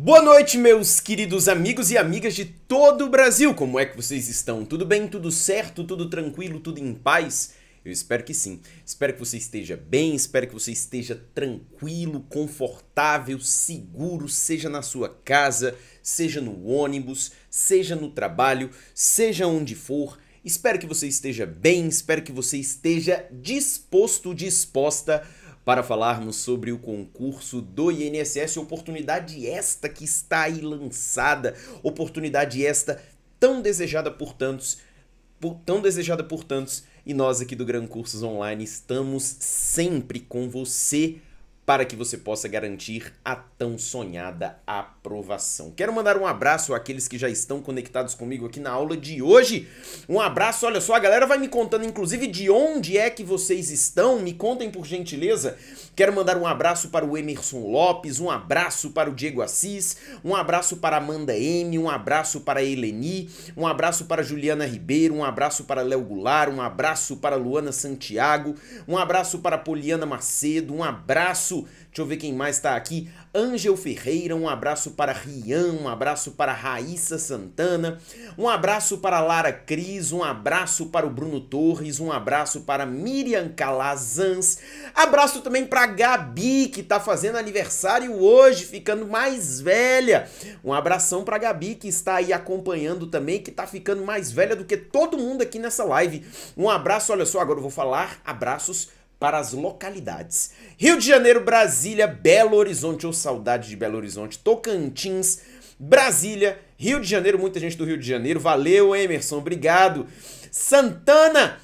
Boa noite, meus queridos amigos e amigas de todo o Brasil! Como é que vocês estão? Tudo bem? Tudo certo? Tudo tranquilo? Tudo em paz? Eu espero que sim. Espero que você esteja bem, espero que você esteja tranquilo, confortável, seguro, seja na sua casa, seja no ônibus, seja no trabalho, seja onde for. Espero que você esteja bem, espero que você esteja disposto, disposta para falarmos sobre o concurso do INSS, oportunidade esta que está aí lançada, oportunidade esta tão desejada por tantos, por, tão desejada por tantos, e nós aqui do Gran Cursos Online estamos sempre com você para que você possa garantir a tão sonhada aprovação. Quero mandar um abraço àqueles que já estão conectados comigo aqui na aula de hoje. Um abraço, olha só, a galera vai me contando inclusive de onde é que vocês estão, me contem por gentileza. Quero mandar um abraço para o Emerson Lopes, um abraço para o Diego Assis, um abraço para Amanda M, um abraço para Eleni, um abraço para Juliana Ribeiro, um abraço para Léo Goulart, um abraço para Luana Santiago, um abraço para Poliana Macedo, um abraço Deixa eu ver quem mais está aqui. Ângel Ferreira, um abraço para Rian, um abraço para Raíssa Santana, um abraço para Lara Cris, um abraço para o Bruno Torres, um abraço para Miriam Calazans, abraço também para Gabi, que está fazendo aniversário hoje, ficando mais velha. Um abração para Gabi, que está aí acompanhando também, que está ficando mais velha do que todo mundo aqui nessa live. Um abraço, olha só, agora eu vou falar abraços para as localidades. Rio de Janeiro, Brasília, Belo Horizonte, ou saudade de Belo Horizonte, Tocantins, Brasília, Rio de Janeiro, muita gente do Rio de Janeiro, valeu Emerson, obrigado. Santana,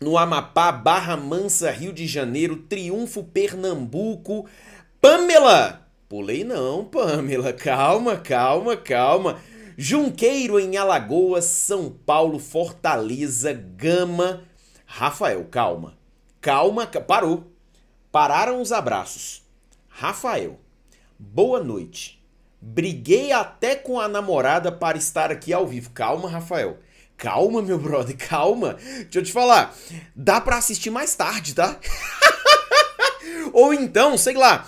no Amapá, Barra Mansa, Rio de Janeiro, Triunfo, Pernambuco, Pamela, pulei não, Pamela, calma, calma, calma. Junqueiro em Alagoas, São Paulo, Fortaleza, Gama, Rafael, calma. Calma, parou. Pararam os abraços. Rafael, boa noite. Briguei até com a namorada para estar aqui ao vivo. Calma, Rafael. Calma, meu brother, calma. Deixa eu te falar. Dá para assistir mais tarde, tá? Ou então, sei lá,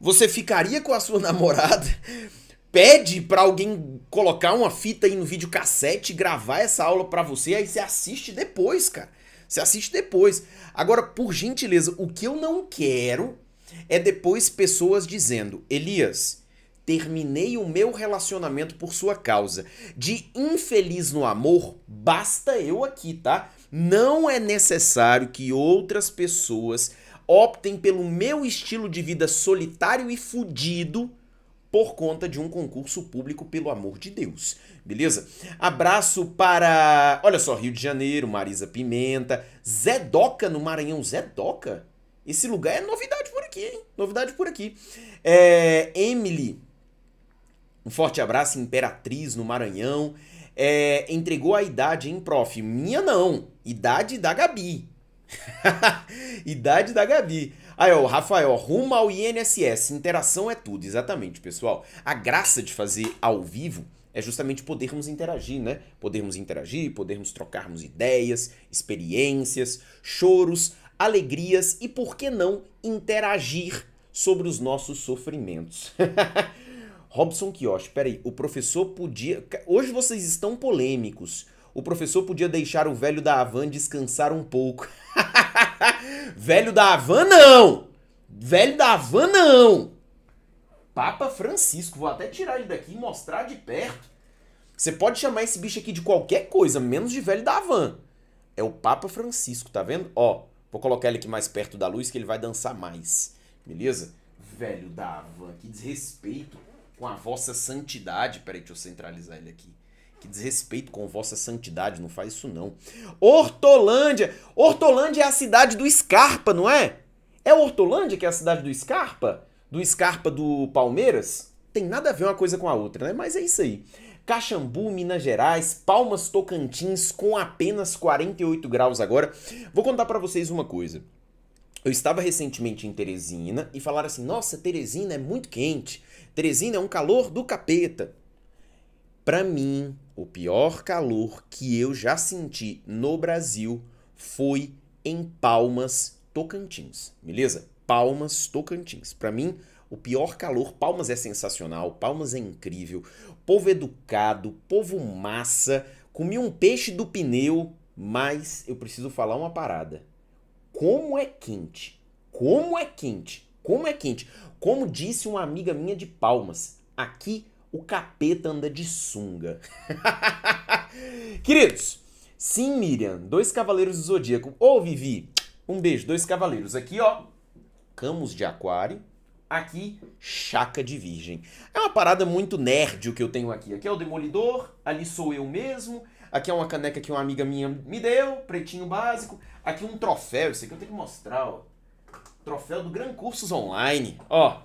você ficaria com a sua namorada, pede para alguém colocar uma fita aí no videocassete, gravar essa aula para você, aí você assiste depois, cara. Você assiste depois. Agora, por gentileza, o que eu não quero é depois pessoas dizendo: Elias, terminei o meu relacionamento por sua causa. De infeliz no amor, basta eu aqui, tá? Não é necessário que outras pessoas optem pelo meu estilo de vida solitário e fudido por conta de um concurso público, pelo amor de Deus, beleza? Abraço para, olha só, Rio de Janeiro, Marisa Pimenta, Zé Doca no Maranhão, Zé Doca? Esse lugar é novidade por aqui, hein? Novidade por aqui. É, Emily, um forte abraço, Imperatriz no Maranhão. É, entregou a idade, hein, prof? Minha não. Idade da Gabi. idade da Gabi. Aí, ó, o Rafael, rumo ao INSS, interação é tudo, exatamente, pessoal. A graça de fazer ao vivo é justamente podermos interagir, né? Podermos interagir, podermos trocarmos ideias, experiências, choros, alegrias e, por que não, interagir sobre os nossos sofrimentos. Robson Kiosh, peraí, o professor podia. Hoje vocês estão polêmicos o professor podia deixar o velho da Havan descansar um pouco. velho da Havan não! Velho da Havan não! Papa Francisco, vou até tirar ele daqui e mostrar de perto. Você pode chamar esse bicho aqui de qualquer coisa, menos de velho da Havan. É o Papa Francisco, tá vendo? Ó, vou colocar ele aqui mais perto da luz que ele vai dançar mais. Beleza? Velho da Havan, que desrespeito com a vossa santidade. Peraí, deixa eu centralizar ele aqui. Que desrespeito com vossa santidade, não faz isso não. Hortolândia! Hortolândia é a cidade do Scarpa, não é? É Hortolândia que é a cidade do Scarpa? Do Scarpa do Palmeiras? Tem nada a ver uma coisa com a outra, né? Mas é isso aí. Caxambu, Minas Gerais, Palmas, Tocantins, com apenas 48 graus agora. Vou contar para vocês uma coisa. Eu estava recentemente em Teresina e falaram assim: nossa, Teresina é muito quente. Teresina é um calor do capeta. Para mim, o pior calor que eu já senti no Brasil foi em Palmas, Tocantins. Beleza? Palmas, Tocantins. Para mim, o pior calor, Palmas é sensacional, Palmas é incrível. Povo educado, povo massa. Comi um peixe do pneu, mas eu preciso falar uma parada. Como é quente. Como é quente. Como é quente. Como disse uma amiga minha de Palmas, aqui o capeta anda de sunga. Queridos, sim, Miriam, dois cavaleiros do zodíaco. Ô, Vivi, um beijo, dois cavaleiros. Aqui, ó, Camus de Aquário. Aqui, Chaca de Virgem. É uma parada muito nerd o que eu tenho aqui. Aqui é o Demolidor, ali sou eu mesmo. Aqui é uma caneca que uma amiga minha me deu, pretinho básico. Aqui um troféu, isso aqui eu tenho que mostrar, ó. Troféu do Gran Cursos Online. Ó,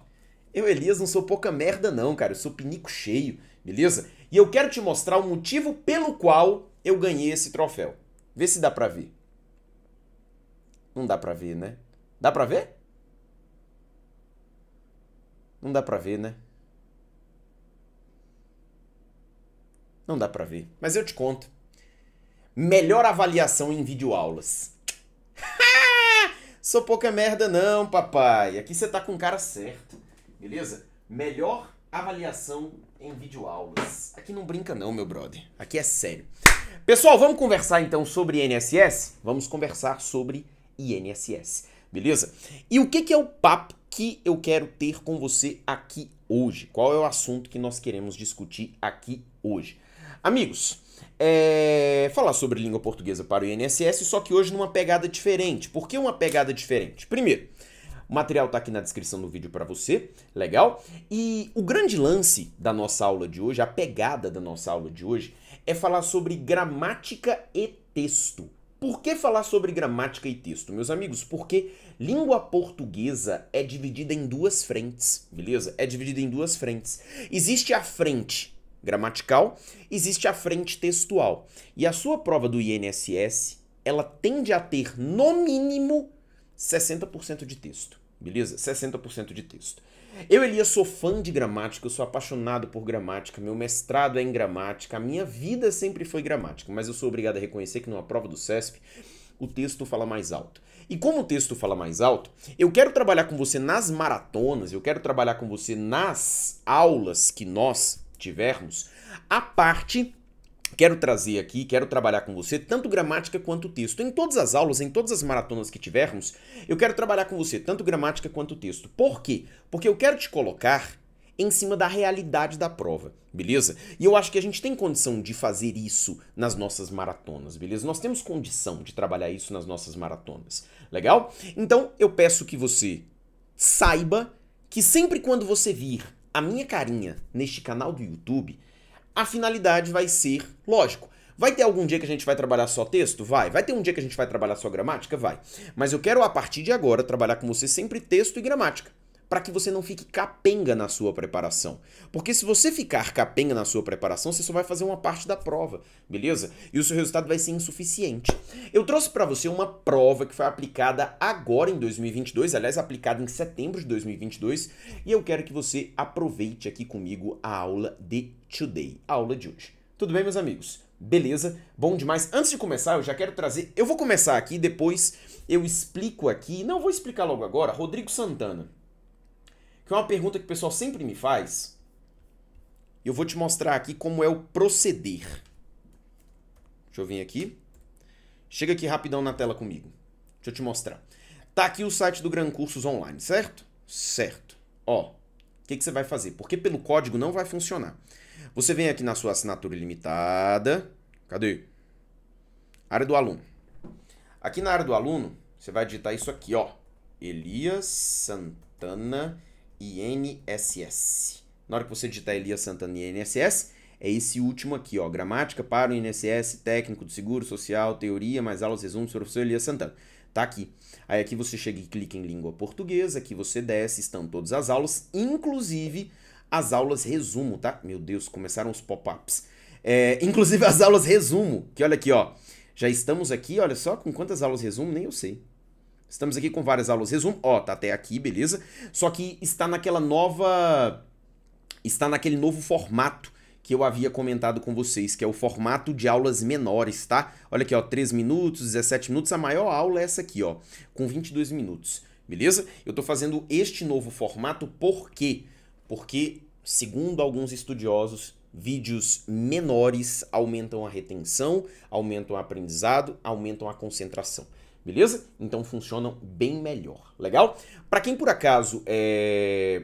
eu, Elias, não sou pouca merda, não, cara. Eu sou pinico cheio, beleza? E eu quero te mostrar o motivo pelo qual eu ganhei esse troféu. Vê se dá pra ver. Não dá pra ver, né? Dá pra ver? Não dá pra ver, né? Não dá pra ver. Mas eu te conto. Melhor avaliação em videoaulas. Sou pouca merda não, papai. Aqui você tá com o cara certo beleza? Melhor avaliação em videoaulas. Aqui não brinca não, meu brother. Aqui é sério. Pessoal, vamos conversar então sobre INSS? Vamos conversar sobre INSS, beleza? E o que, que é o papo que eu quero ter com você aqui hoje? Qual é o assunto que nós queremos discutir aqui hoje? Amigos, é... falar sobre língua portuguesa para o INSS, só que hoje numa pegada diferente. Por que uma pegada diferente? Primeiro, o material está aqui na descrição do vídeo para você, legal? E o grande lance da nossa aula de hoje, a pegada da nossa aula de hoje, é falar sobre gramática e texto. Por que falar sobre gramática e texto, meus amigos? Porque língua portuguesa é dividida em duas frentes, beleza? É dividida em duas frentes. Existe a frente gramatical, existe a frente textual. E a sua prova do INSS, ela tende a ter, no mínimo, 60% de texto beleza? 60% de texto. Eu, Elias, sou fã de gramática, eu sou apaixonado por gramática, meu mestrado é em gramática, a minha vida sempre foi gramática, mas eu sou obrigado a reconhecer que numa prova do CESP o texto fala mais alto. E como o texto fala mais alto, eu quero trabalhar com você nas maratonas, eu quero trabalhar com você nas aulas que nós tivermos, a parte quero trazer aqui, quero trabalhar com você, tanto gramática quanto texto. Em todas as aulas, em todas as maratonas que tivermos, eu quero trabalhar com você, tanto gramática quanto texto. Por quê? Porque eu quero te colocar em cima da realidade da prova, beleza? E eu acho que a gente tem condição de fazer isso nas nossas maratonas, beleza? Nós temos condição de trabalhar isso nas nossas maratonas, legal? Então eu peço que você saiba que sempre quando você vir a minha carinha neste canal do YouTube, a finalidade vai ser, lógico, Vai ter algum dia que a gente vai trabalhar só texto? Vai. Vai ter um dia que a gente vai trabalhar só gramática? Vai. Mas eu quero, a partir de agora, trabalhar com você sempre texto e gramática. Para que você não fique capenga na sua preparação. Porque se você ficar capenga na sua preparação, você só vai fazer uma parte da prova, beleza? E o seu resultado vai ser insuficiente. Eu trouxe para você uma prova que foi aplicada agora em 2022, aliás, aplicada em setembro de 2022, e eu quero que você aproveite aqui comigo a aula de Today, a aula de hoje. Tudo bem, meus amigos? Beleza? Bom demais. Antes de começar, eu já quero trazer. Eu vou começar aqui, depois eu explico aqui. Não vou explicar logo agora, Rodrigo Santana. Que é uma pergunta que o pessoal sempre me faz. Eu vou te mostrar aqui como é o proceder. Deixa eu vir aqui. Chega aqui rapidão na tela comigo. Deixa eu te mostrar. Tá aqui o site do Gran Cursos Online, certo? Certo. Ó, o que, que você vai fazer? Porque pelo código não vai funcionar. Você vem aqui na sua assinatura ilimitada. Cadê? Área do aluno. Aqui na área do aluno, você vai digitar isso aqui, ó. Elias Santana INSS. Na hora que você digitar Elias Santana INSS, é esse último aqui, ó. Gramática para o INSS, técnico de seguro social, teoria, mais aulas, resumo, professor Elias Santana. Tá aqui. Aí aqui você chega e clica em língua portuguesa, aqui você desce, estão todas as aulas, inclusive as aulas resumo, tá? Meu Deus, começaram os pop-ups. É, inclusive as aulas resumo, que olha aqui, ó. Já estamos aqui, olha só, com quantas aulas resumo, nem eu sei. Estamos aqui com várias aulas resumo. Ó, tá até aqui, beleza? Só que está naquela nova. Está naquele novo formato que eu havia comentado com vocês, que é o formato de aulas menores, tá? Olha aqui, ó, 3 minutos, 17 minutos. A maior aula é essa aqui, ó, com 22 minutos, beleza? Eu tô fazendo este novo formato porque porque, segundo alguns estudiosos, vídeos menores aumentam a retenção, aumentam o aprendizado, aumentam a concentração. Beleza? Então funcionam bem melhor. Legal? Para quem por acaso é...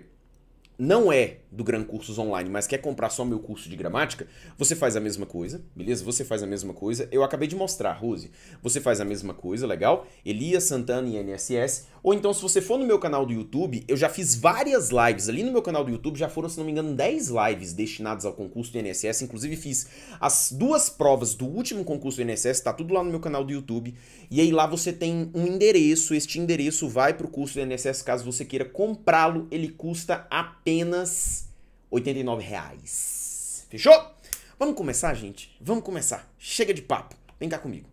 não é do Gran Cursos Online, mas quer comprar só meu curso de gramática, você faz a mesma coisa, beleza? Você faz a mesma coisa. Eu acabei de mostrar, Rose. Você faz a mesma coisa, legal? Elias Santana e NSS. Ou então, se você for no meu canal do YouTube, eu já fiz várias lives. Ali no meu canal do YouTube já foram, se não me engano, 10 lives destinadas ao concurso do INSS. Inclusive, fiz as duas provas do último concurso do INSS, tá tudo lá no meu canal do YouTube. E aí lá você tem um endereço. Este endereço vai pro curso do INSS caso você queira comprá-lo. Ele custa apenas 89 reais. Fechou? Vamos começar, gente? Vamos começar. Chega de papo. Vem cá comigo.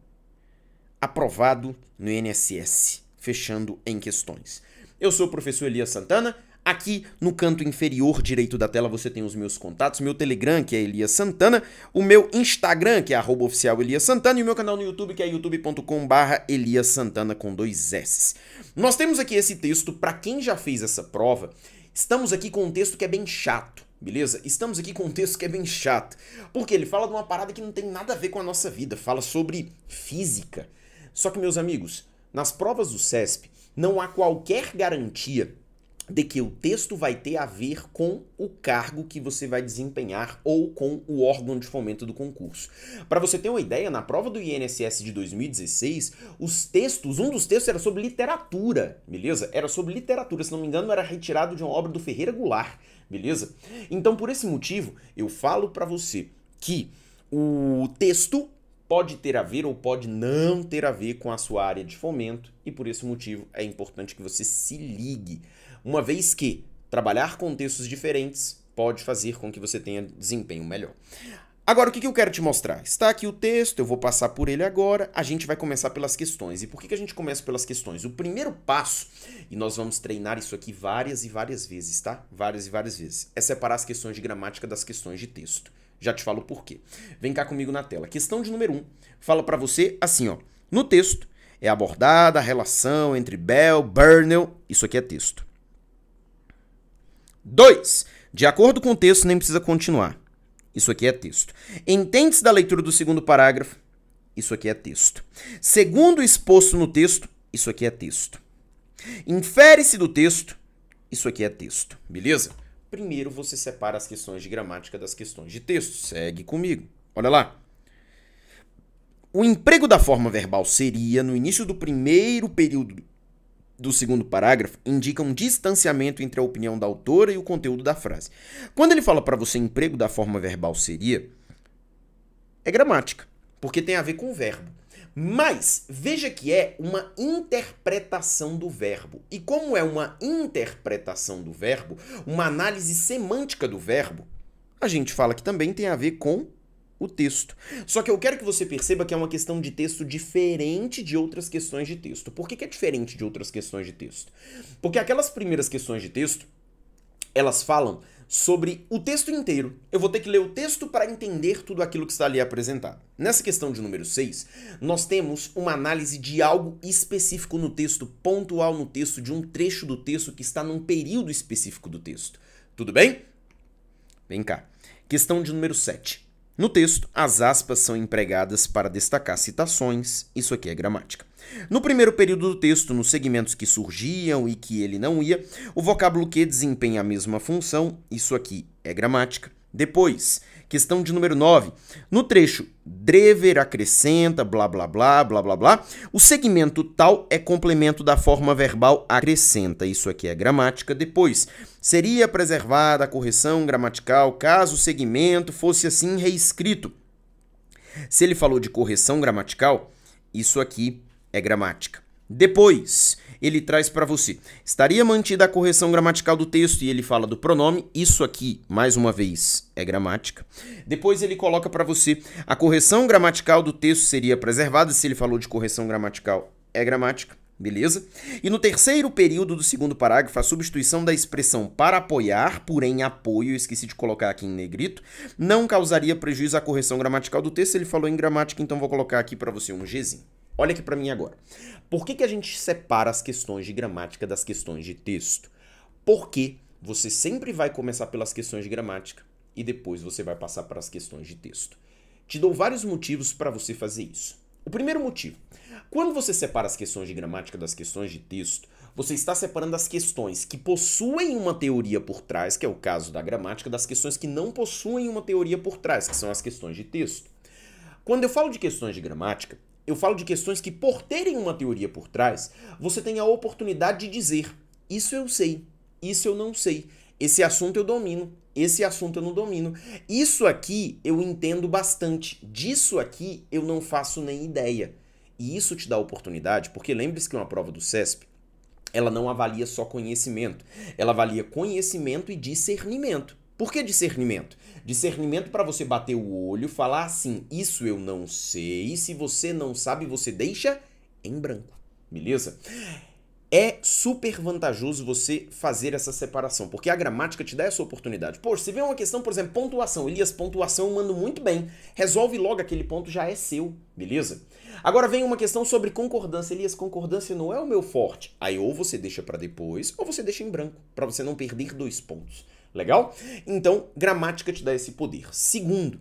Aprovado no INSS, fechando em questões. Eu sou o professor Elias Santana. Aqui no canto inferior direito da tela você tem os meus contatos, meu Telegram, que é Elias Santana, o meu Instagram, que é arroba oficial Elias Santana, e o meu canal no YouTube, que é youtube.com Elias Santana com dois S. Nós temos aqui esse texto, para quem já fez essa prova, estamos aqui com um texto que é bem chato beleza? Estamos aqui com um texto que é bem chato, porque ele fala de uma parada que não tem nada a ver com a nossa vida, fala sobre física. Só que, meus amigos, nas provas do CESP não há qualquer garantia de que o texto vai ter a ver com o cargo que você vai desempenhar ou com o órgão de fomento do concurso. Para você ter uma ideia, na prova do INSS de 2016, os textos, um dos textos era sobre literatura, beleza? Era sobre literatura, se não me engano, era retirado de uma obra do Ferreira Goulart beleza? Então, por esse motivo, eu falo para você que o texto pode ter a ver ou pode não ter a ver com a sua área de fomento e por esse motivo é importante que você se ligue, uma vez que trabalhar com textos diferentes pode fazer com que você tenha desempenho melhor. Agora, o que, que eu quero te mostrar? Está aqui o texto, eu vou passar por ele agora. A gente vai começar pelas questões. E por que, que a gente começa pelas questões? O primeiro passo, e nós vamos treinar isso aqui várias e várias vezes, tá? Várias e várias vezes, é separar as questões de gramática das questões de texto. Já te falo por quê. Vem cá comigo na tela. Questão de número 1 um, fala para você assim, ó. No texto é abordada a relação entre Bell, Burnell, isso aqui é texto. 2. De acordo com o texto, nem precisa continuar. Isso aqui é texto. Entende-se da leitura do segundo parágrafo? Isso aqui é texto. Segundo exposto no texto, isso aqui é texto. Infere-se do texto, isso aqui é texto. Beleza? Primeiro você separa as questões de gramática das questões de texto. Segue comigo. Olha lá. O emprego da forma verbal seria, no início do primeiro período do segundo parágrafo indica um distanciamento entre a opinião da autora e o conteúdo da frase. Quando ele fala para você emprego da forma verbal seria, é gramática, porque tem a ver com o verbo. Mas veja que é uma interpretação do verbo. E como é uma interpretação do verbo, uma análise semântica do verbo, a gente fala que também tem a ver com o texto. Só que eu quero que você perceba que é uma questão de texto diferente de outras questões de texto. Por que, que é diferente de outras questões de texto? Porque aquelas primeiras questões de texto, elas falam sobre o texto inteiro. Eu vou ter que ler o texto para entender tudo aquilo que está ali apresentado. Nessa questão de número 6, nós temos uma análise de algo específico no texto, pontual no texto, de um trecho do texto que está num período específico do texto. Tudo bem? Vem cá. Questão de número 7. No texto, as aspas são empregadas para destacar citações, isso aqui é gramática. No primeiro período do texto, nos segmentos que surgiam e que ele não ia, o vocábulo que desempenha a mesma função, isso aqui é gramática. Depois, Questão de número 9. No trecho, Drever acrescenta, blá blá blá, blá blá blá. O segmento tal é complemento da forma verbal acrescenta. Isso aqui é gramática. Depois, seria preservada a correção gramatical caso o segmento fosse assim reescrito. Se ele falou de correção gramatical, isso aqui é gramática. Depois, ele traz para você. Estaria mantida a correção gramatical do texto e ele fala do pronome. Isso aqui, mais uma vez, é gramática. Depois ele coloca para você a correção gramatical do texto seria preservada. Se ele falou de correção gramatical, é gramática. Beleza? E no terceiro período do segundo parágrafo, a substituição da expressão para apoiar por em apoio, esqueci de colocar aqui em negrito, não causaria prejuízo à correção gramatical do texto. Ele falou em gramática, então vou colocar aqui para você um Gzinho. Olha aqui para mim agora. Por que, que a gente separa as questões de gramática das questões de texto? Porque você sempre vai começar pelas questões de gramática e depois você vai passar para as questões de texto. Te dou vários motivos para você fazer isso. O primeiro motivo: quando você separa as questões de gramática das questões de texto, você está separando as questões que possuem uma teoria por trás, que é o caso da gramática, das questões que não possuem uma teoria por trás, que são as questões de texto. Quando eu falo de questões de gramática, eu falo de questões que, por terem uma teoria por trás, você tem a oportunidade de dizer: isso eu sei, isso eu não sei, esse assunto eu domino, esse assunto eu não domino. Isso aqui eu entendo bastante, disso aqui eu não faço nem ideia. E isso te dá oportunidade, porque lembre-se que uma prova do CESP, ela não avalia só conhecimento, ela avalia conhecimento e discernimento. Por que discernimento? Discernimento para você bater o olho, falar assim: isso eu não sei. se você não sabe, você deixa em branco. Beleza? É super vantajoso você fazer essa separação, porque a gramática te dá essa oportunidade. Pô, se vê uma questão, por exemplo, pontuação. Elias, pontuação eu mando muito bem. Resolve logo aquele ponto, já é seu, beleza? Agora vem uma questão sobre concordância. Elias, concordância não é o meu forte. Aí ou você deixa para depois, ou você deixa em branco, para você não perder dois pontos. Legal? Então, gramática te dá esse poder. Segundo,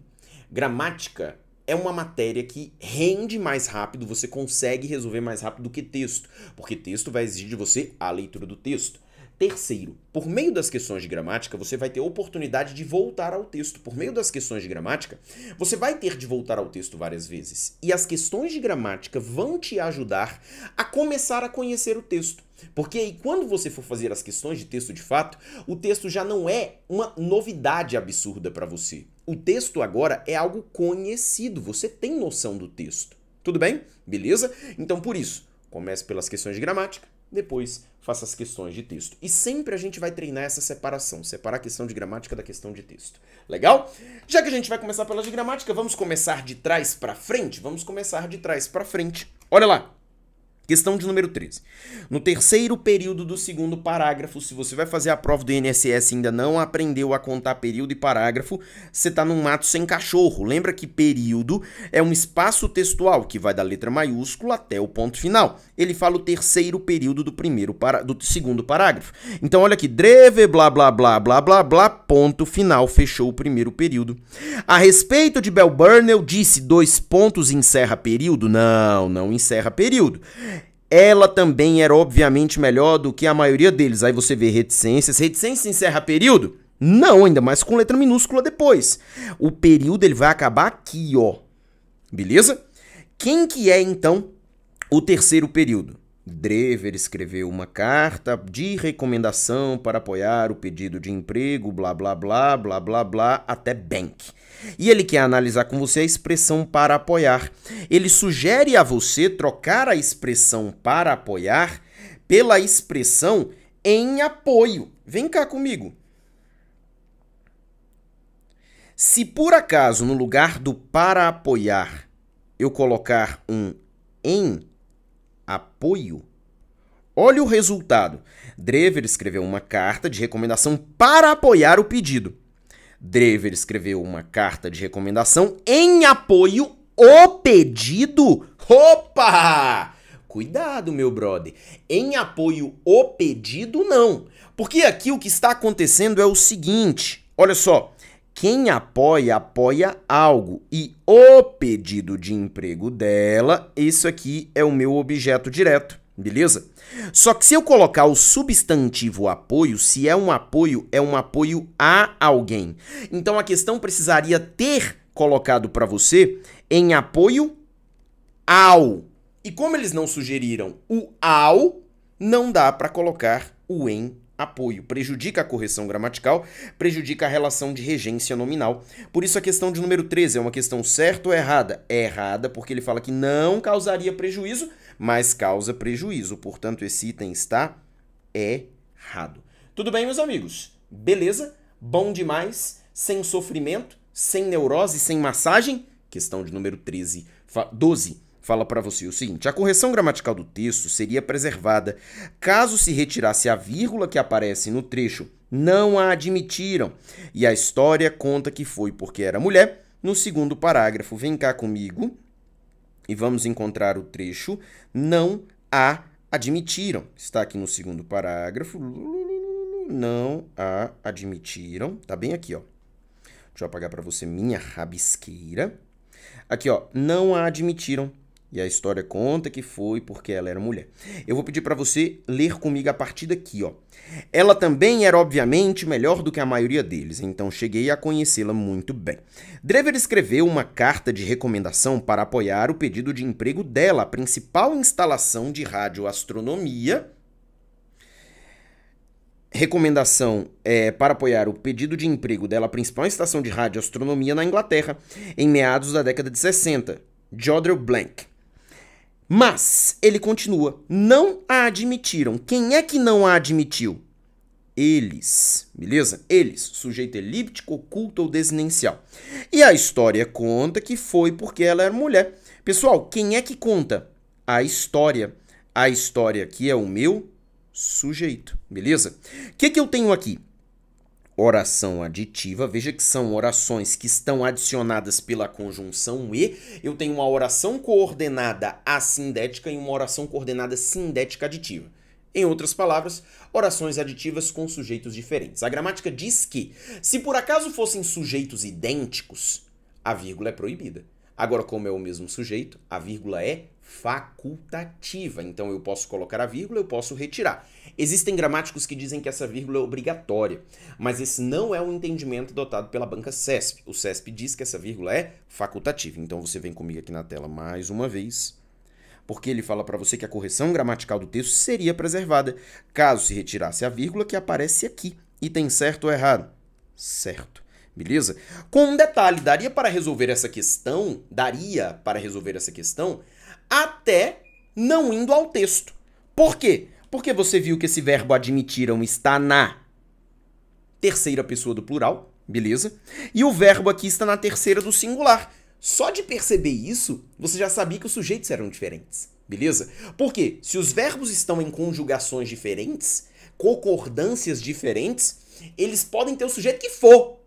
gramática é uma matéria que rende mais rápido, você consegue resolver mais rápido do que texto, porque texto vai exigir de você a leitura do texto. Terceiro, por meio das questões de gramática, você vai ter oportunidade de voltar ao texto. Por meio das questões de gramática, você vai ter de voltar ao texto várias vezes. E as questões de gramática vão te ajudar a começar a conhecer o texto. Porque aí, quando você for fazer as questões de texto de fato, o texto já não é uma novidade absurda para você. O texto agora é algo conhecido, você tem noção do texto. Tudo bem? Beleza? Então, por isso, comece pelas questões de gramática, depois faça as questões de texto. E sempre a gente vai treinar essa separação, separar a questão de gramática da questão de texto. Legal? Já que a gente vai começar pela de gramática, vamos começar de trás para frente? Vamos começar de trás para frente. Olha lá. Questão de número 13. No terceiro período do segundo parágrafo, se você vai fazer a prova do INSS e ainda não aprendeu a contar período e parágrafo, você está num mato sem cachorro. Lembra que período é um espaço textual que vai da letra maiúscula até o ponto final. Ele fala o terceiro período do primeiro para... do segundo parágrafo. Então olha aqui, dreve blá blá blá blá blá blá ponto final, fechou o primeiro período. A respeito de Bell Burnell disse dois pontos encerra período? Não, não encerra período ela também era obviamente melhor do que a maioria deles. Aí você vê reticências. Reticência encerra período? Não, ainda mais com letra minúscula depois. O período ele vai acabar aqui, ó. Beleza? Quem que é então o terceiro período? Drever escreveu uma carta de recomendação para apoiar o pedido de emprego, blá blá blá, blá blá blá, até Bank e ele quer analisar com você a expressão para apoiar. Ele sugere a você trocar a expressão para apoiar pela expressão em apoio. Vem cá comigo. Se por acaso no lugar do para apoiar eu colocar um em apoio, olha o resultado. Drever escreveu uma carta de recomendação para apoiar o pedido. Drever escreveu uma carta de recomendação em apoio ao pedido. Opa! Cuidado, meu brother. Em apoio ao pedido, não. Porque aqui o que está acontecendo é o seguinte: olha só. Quem apoia, apoia algo. E o pedido de emprego dela, isso aqui é o meu objeto direto. Beleza? Só que se eu colocar o substantivo apoio, se é um apoio, é um apoio a alguém. Então a questão precisaria ter colocado para você em apoio ao. E como eles não sugeriram o ao, não dá para colocar o em apoio. Prejudica a correção gramatical, prejudica a relação de regência nominal. Por isso a questão de número 13 é uma questão certa ou errada? É errada porque ele fala que não causaria prejuízo mas causa prejuízo. Portanto, esse item está errado. Tudo bem, meus amigos? Beleza? Bom demais? Sem sofrimento? Sem neurose? Sem massagem? Questão de número 13, 12 fala para você o seguinte: a correção gramatical do texto seria preservada caso se retirasse a vírgula que aparece no trecho. Não a admitiram. E a história conta que foi porque era mulher. No segundo parágrafo, vem cá comigo e vamos encontrar o trecho, não a admitiram. Está aqui no segundo parágrafo. Não a admitiram. Tá bem aqui, ó. Deixa eu apagar para você minha rabisqueira. Aqui, ó. Não a admitiram e a história conta que foi porque ela era mulher. Eu vou pedir para você ler comigo a partir daqui, ó. Ela também era obviamente melhor do que a maioria deles, então cheguei a conhecê-la muito bem. Drever escreveu uma carta de recomendação para apoiar o pedido de emprego dela, a principal instalação de radioastronomia recomendação é, para apoiar o pedido de emprego dela, a principal estação de radioastronomia na Inglaterra, em meados da década de 60, Jodrell Blank. Mas, ele continua, não a admitiram. Quem é que não a admitiu? Eles, beleza? Eles, sujeito elíptico, oculto ou desinencial. E a história conta que foi porque ela era mulher. Pessoal, quem é que conta? A história. A história aqui é o meu sujeito, beleza? O que, que eu tenho aqui? oração aditiva. Veja que são orações que estão adicionadas pela conjunção e. Eu tenho uma oração coordenada assindética e uma oração coordenada sindética aditiva. Em outras palavras, orações aditivas com sujeitos diferentes. A gramática diz que, se por acaso fossem sujeitos idênticos, a vírgula é proibida. Agora, como é o mesmo sujeito, a vírgula é facultativa. Então eu posso colocar a vírgula, eu posso retirar. Existem gramáticos que dizem que essa vírgula é obrigatória, mas esse não é o um entendimento adotado pela banca CESP. O CESP diz que essa vírgula é facultativa. Então você vem comigo aqui na tela mais uma vez, porque ele fala para você que a correção gramatical do texto seria preservada caso se retirasse a vírgula que aparece aqui. E tem certo ou errado? Certo. Beleza? Com um detalhe, daria para resolver essa questão, daria para resolver essa questão até não indo ao texto. Por quê? Porque você viu que esse verbo admitiram está na terceira pessoa do plural, beleza? E o verbo aqui está na terceira do singular. Só de perceber isso, você já sabia que os sujeitos eram diferentes, beleza? Porque se os verbos estão em conjugações diferentes, concordâncias diferentes, eles podem ter o sujeito que for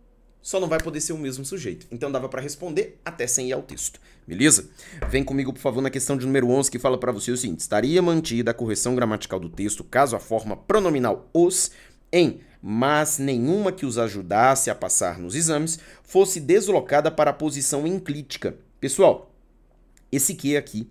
só não vai poder ser o mesmo sujeito. Então dava para responder até sem ir ao texto. Beleza? Vem comigo, por favor, na questão de número 11 que fala para você o seguinte: estaria mantida a correção gramatical do texto caso a forma pronominal os em mas nenhuma que os ajudasse a passar nos exames fosse deslocada para a posição enclítica. Pessoal, esse que aqui,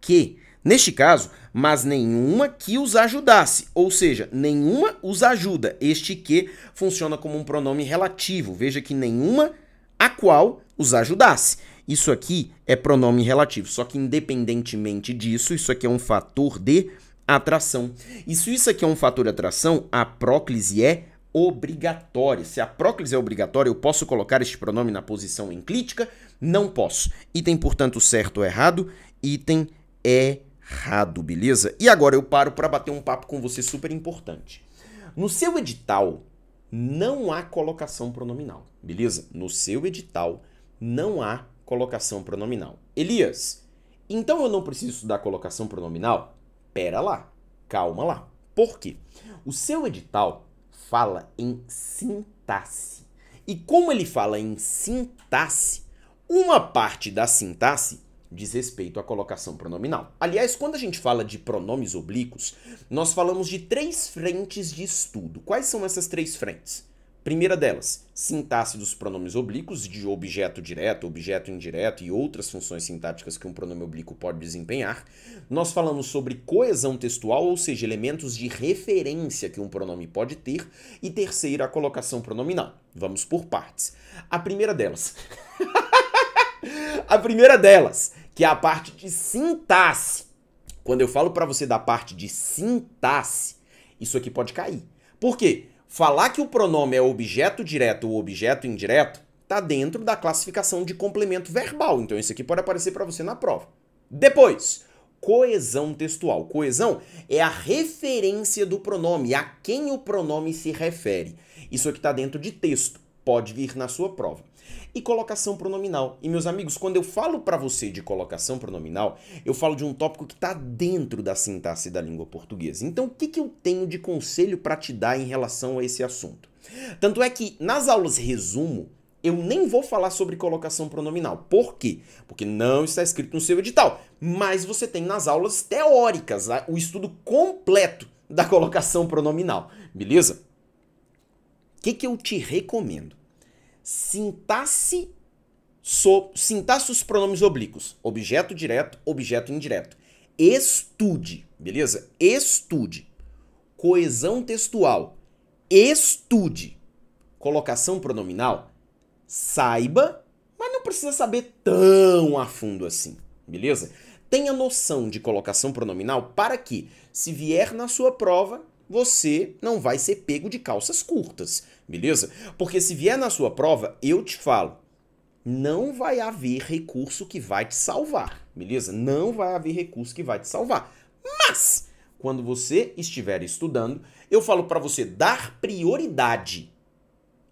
que Neste caso, mas nenhuma que os ajudasse, ou seja, nenhuma os ajuda. Este que funciona como um pronome relativo. Veja que nenhuma a qual os ajudasse. Isso aqui é pronome relativo, só que independentemente disso, isso aqui é um fator de atração. E se isso aqui é um fator de atração, a próclise é obrigatória. Se a próclise é obrigatória, eu posso colocar este pronome na posição enclítica? Não posso. Item, portanto, certo ou errado? Item é errado, beleza? E agora eu paro para bater um papo com você super importante. No seu edital não há colocação pronominal, beleza? No seu edital não há colocação pronominal. Elias, então eu não preciso da colocação pronominal? Pera lá, calma lá. Por quê? O seu edital fala em sintaxe. E como ele fala em sintaxe, uma parte da sintaxe diz respeito à colocação pronominal. Aliás, quando a gente fala de pronomes oblíquos, nós falamos de três frentes de estudo. Quais são essas três frentes? Primeira delas, sintaxe dos pronomes oblíquos, de objeto direto, objeto indireto e outras funções sintáticas que um pronome oblíquo pode desempenhar. Nós falamos sobre coesão textual, ou seja, elementos de referência que um pronome pode ter. E terceira, a colocação pronominal. Vamos por partes. A primeira delas. a primeira delas que é a parte de sintaxe. Quando eu falo para você da parte de sintaxe, isso aqui pode cair. Por quê? Falar que o pronome é objeto direto ou objeto indireto está dentro da classificação de complemento verbal. Então isso aqui pode aparecer para você na prova. Depois, coesão textual. Coesão é a referência do pronome, a quem o pronome se refere. Isso aqui está dentro de texto, pode vir na sua prova e colocação pronominal. E meus amigos, quando eu falo para você de colocação pronominal, eu falo de um tópico que está dentro da sintaxe da língua portuguesa. Então, o que, que eu tenho de conselho para te dar em relação a esse assunto? Tanto é que nas aulas resumo, eu nem vou falar sobre colocação pronominal. Por quê? Porque não está escrito no seu edital. Mas você tem nas aulas teóricas o estudo completo da colocação pronominal, beleza? O que, que eu te recomendo? sintaxe, so, sintaxe os pronomes oblíquos. Objeto direto, objeto indireto. Estude, beleza? Estude. Coesão textual. Estude. Colocação pronominal. Saiba, mas não precisa saber tão a fundo assim, beleza? Tenha noção de colocação pronominal para que, se vier na sua prova, você não vai ser pego de calças curtas beleza? Porque se vier na sua prova, eu te falo, não vai haver recurso que vai te salvar, beleza? Não vai haver recurso que vai te salvar. Mas quando você estiver estudando, eu falo para você dar prioridade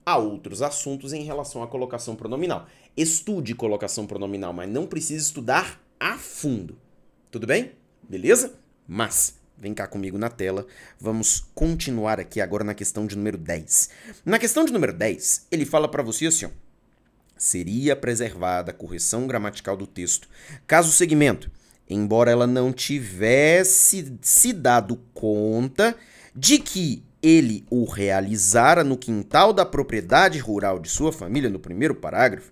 a outros assuntos em relação à colocação pronominal. Estude colocação pronominal, mas não precisa estudar a fundo. Tudo bem? Beleza? Mas Vem cá comigo na tela. Vamos continuar aqui agora na questão de número 10. Na questão de número 10, ele fala para você assim: ó, seria preservada a correção gramatical do texto caso o segmento, embora ela não tivesse se dado conta de que ele o realizara no quintal da propriedade rural de sua família, no primeiro parágrafo,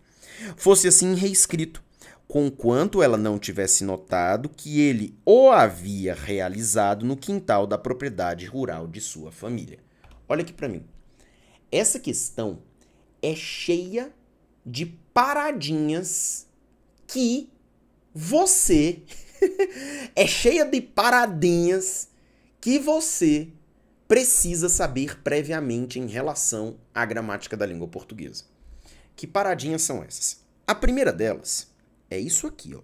fosse assim reescrito conquanto ela não tivesse notado que ele o havia realizado no quintal da propriedade rural de sua família. Olha aqui para mim. Essa questão é cheia de paradinhas que você é cheia de paradinhas que você precisa saber previamente em relação à gramática da língua portuguesa. Que paradinhas são essas? A primeira delas é isso aqui, ó.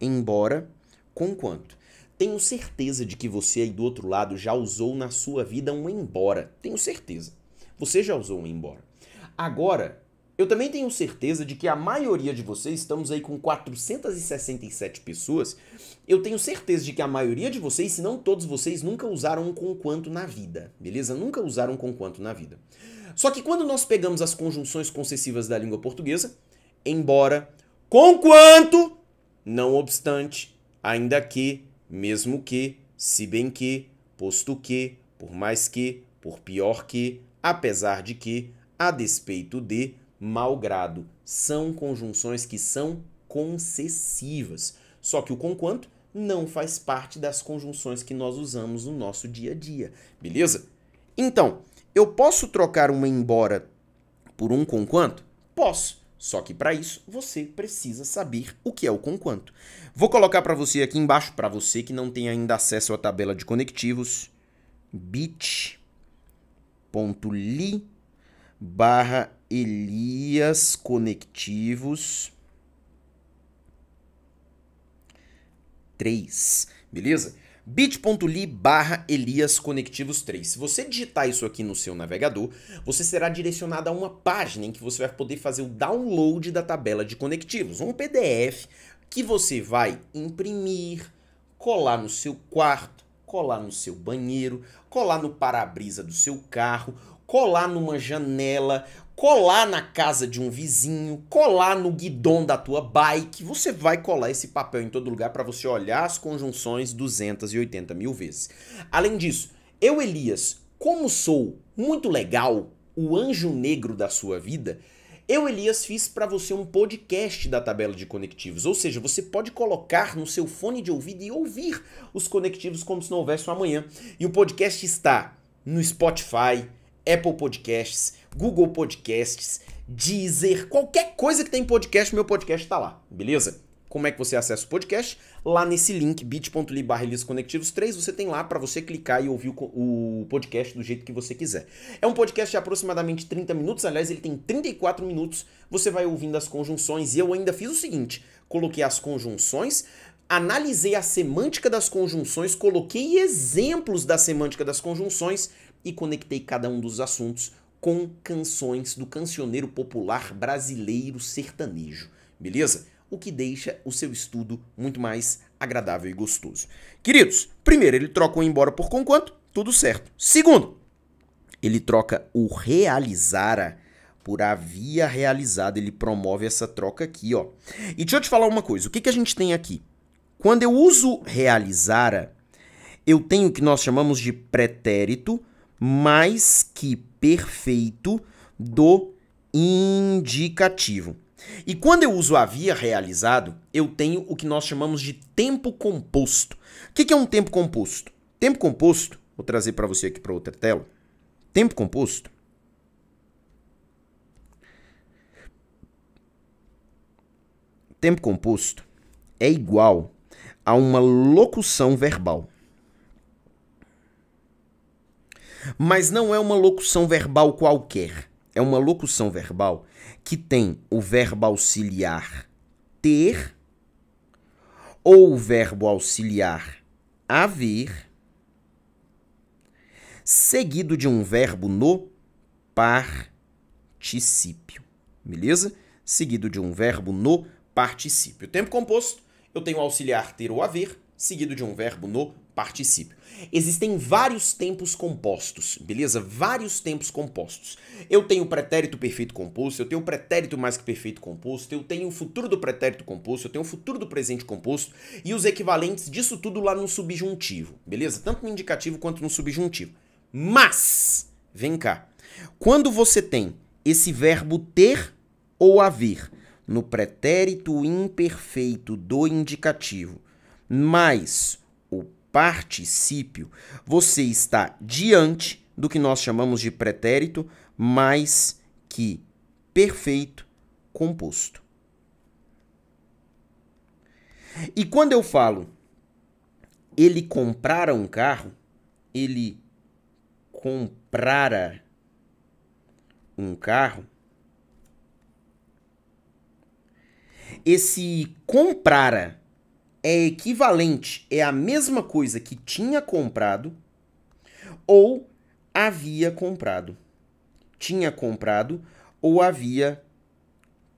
Embora, conquanto. Tenho certeza de que você aí do outro lado já usou na sua vida um embora. Tenho certeza. Você já usou um embora. Agora, eu também tenho certeza de que a maioria de vocês, estamos aí com 467 pessoas, eu tenho certeza de que a maioria de vocês, se não todos vocês, nunca usaram um conquanto na vida, beleza? Nunca usaram um conquanto na vida. Só que quando nós pegamos as conjunções concessivas da língua portuguesa, embora, Conquanto, não obstante, ainda que, mesmo que, se bem que, posto que, por mais que, por pior que, apesar de que, a despeito de, malgrado, são conjunções que são concessivas. Só que o conquanto não faz parte das conjunções que nós usamos no nosso dia a dia, beleza? Então, eu posso trocar uma embora por um conquanto? Posso. Só que para isso você precisa saber o que é o conquanto. Vou colocar para você aqui embaixo, para você que não tem ainda acesso à tabela de conectivos, bit.ly barra Elias Conectivos 3, beleza? bit.ly barra Elias Conectivos 3. Se você digitar isso aqui no seu navegador, você será direcionado a uma página em que você vai poder fazer o download da tabela de conectivos, um PDF que você vai imprimir, colar no seu quarto, colar no seu banheiro, colar no para-brisa do seu carro colar numa janela, colar na casa de um vizinho, colar no guidão da tua bike. Você vai colar esse papel em todo lugar para você olhar as conjunções 280 mil vezes. Além disso, eu, Elias, como sou muito legal, o anjo negro da sua vida, eu, Elias, fiz para você um podcast da tabela de conectivos, ou seja, você pode colocar no seu fone de ouvido e ouvir os conectivos como se não houvesse um amanhã. E o podcast está no Spotify, Apple Podcasts, Google Podcasts, Deezer, qualquer coisa que tem podcast, meu podcast tá lá, beleza? Como é que você acessa o podcast? Lá nesse link, bit.ly Conectivos 3, você tem lá para você clicar e ouvir o podcast do jeito que você quiser. É um podcast de aproximadamente 30 minutos, aliás, ele tem 34 minutos, você vai ouvindo as conjunções e eu ainda fiz o seguinte, coloquei as conjunções, analisei a semântica das conjunções, coloquei exemplos da semântica das conjunções e conectei cada um dos assuntos com canções do cancioneiro popular brasileiro sertanejo, beleza? O que deixa o seu estudo muito mais agradável e gostoso. Queridos, primeiro, ele troca o embora por conquanto, tudo certo. Segundo, ele troca o realizara por havia realizado, ele promove essa troca aqui, ó. E deixa eu te falar uma coisa, o que, que a gente tem aqui? Quando eu uso realizara, eu tenho o que nós chamamos de pretérito, mais que perfeito do indicativo. E quando eu uso havia realizado, eu tenho o que nós chamamos de tempo composto. O que é um tempo composto? Tempo composto, vou trazer para você aqui para outra tela. Tempo composto tempo composto é igual a uma locução verbal. Mas não é uma locução verbal qualquer. É uma locução verbal que tem o verbo auxiliar ter ou o verbo auxiliar haver, seguido de um verbo no particípio. Beleza? Seguido de um verbo no particípio. Tempo composto, eu tenho auxiliar ter ou haver, seguido de um verbo no particípio. Existem vários tempos compostos, beleza? Vários tempos compostos. Eu tenho o pretérito perfeito composto, eu tenho o pretérito mais que perfeito composto, eu tenho o futuro do pretérito composto, eu tenho o futuro do presente composto e os equivalentes disso tudo lá no subjuntivo, beleza? Tanto no indicativo quanto no subjuntivo. Mas, vem cá. Quando você tem esse verbo ter ou haver no pretérito imperfeito do indicativo, mais particípio, você está diante do que nós chamamos de pretérito mais que perfeito composto. E quando eu falo ele comprara um carro, ele comprara um carro. Esse comprara é equivalente, é a mesma coisa que tinha comprado ou havia comprado. Tinha comprado ou havia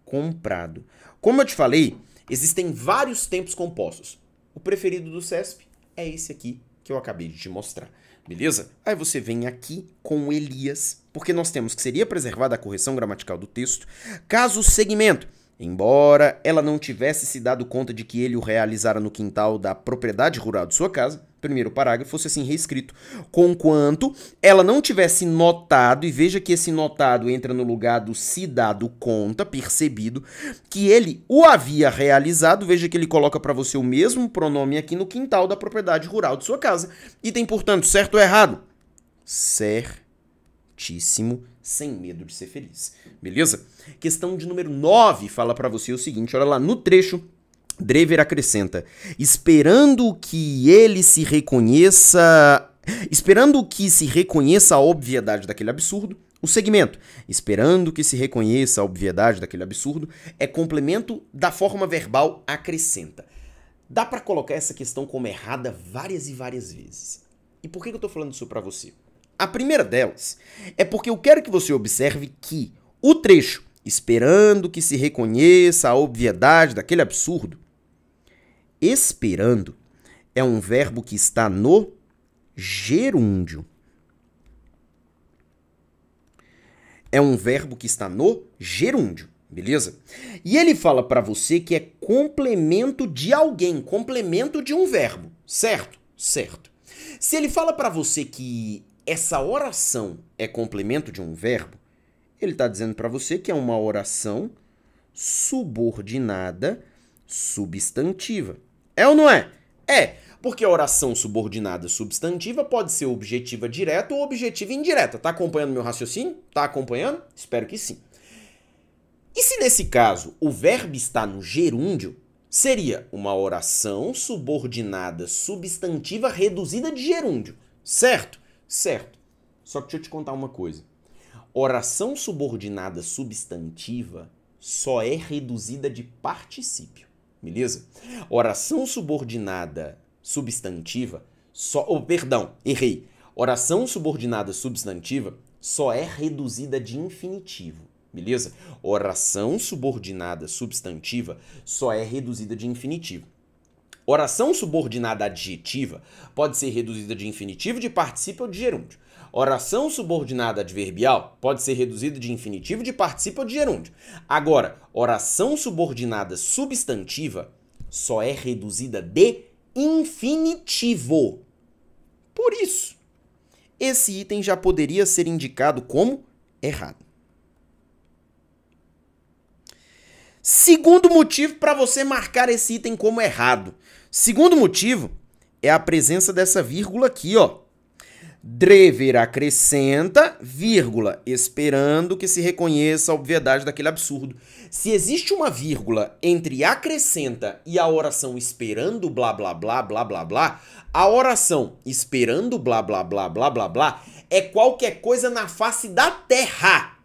comprado. Como eu te falei, existem vários tempos compostos. O preferido do CESP é esse aqui que eu acabei de te mostrar. Beleza? Aí você vem aqui com Elias, porque nós temos que seria preservada a correção gramatical do texto. Caso o segmento, Embora ela não tivesse se dado conta de que ele o realizara no quintal da propriedade rural de sua casa, primeiro parágrafo fosse assim reescrito, conquanto ela não tivesse notado, e veja que esse notado entra no lugar do se dado conta, percebido, que ele o havia realizado, veja que ele coloca para você o mesmo pronome aqui no quintal da propriedade rural de sua casa, e tem, portanto, certo ou errado? Certíssimo sem medo de ser feliz. Beleza? Questão de número 9 fala para você o seguinte, olha lá, no trecho Drever acrescenta: "Esperando que ele se reconheça, esperando que se reconheça a obviedade daquele absurdo, o segmento, esperando que se reconheça a obviedade daquele absurdo, é complemento da forma verbal acrescenta. Dá para colocar essa questão como errada várias e várias vezes. E por que eu tô falando isso para você? A primeira delas é porque eu quero que você observe que o trecho esperando que se reconheça a obviedade daquele absurdo, esperando é um verbo que está no gerúndio. É um verbo que está no gerúndio, beleza? E ele fala para você que é complemento de alguém, complemento de um verbo, certo? Certo. Se ele fala para você que essa oração é complemento de um verbo, ele está dizendo para você que é uma oração subordinada substantiva. É ou não é? É, porque a oração subordinada substantiva pode ser objetiva direta ou objetiva indireta. Tá acompanhando meu raciocínio? Tá acompanhando? Espero que sim. E se nesse caso o verbo está no gerúndio, seria uma oração subordinada substantiva reduzida de gerúndio, certo? Certo. Só que deixa eu te contar uma coisa. Oração subordinada substantiva só é reduzida de particípio, beleza? Oração subordinada substantiva só, oh, perdão, errei. Oração subordinada substantiva só é reduzida de infinitivo, beleza? Oração subordinada substantiva só é reduzida de infinitivo. Oração subordinada adjetiva pode ser reduzida de infinitivo, de participio ou de gerúndio. Oração subordinada adverbial pode ser reduzida de infinitivo, de participio ou de gerúndio. Agora, oração subordinada substantiva só é reduzida de infinitivo. Por isso, esse item já poderia ser indicado como errado. Segundo motivo para você marcar esse item como errado. Segundo motivo é a presença dessa vírgula aqui, ó. Drever acrescenta, vírgula, esperando que se reconheça a obviedade daquele absurdo. Se existe uma vírgula entre acrescenta e a oração esperando blá blá blá blá blá blá, a oração esperando blá blá blá blá blá blá é qualquer coisa na face da terra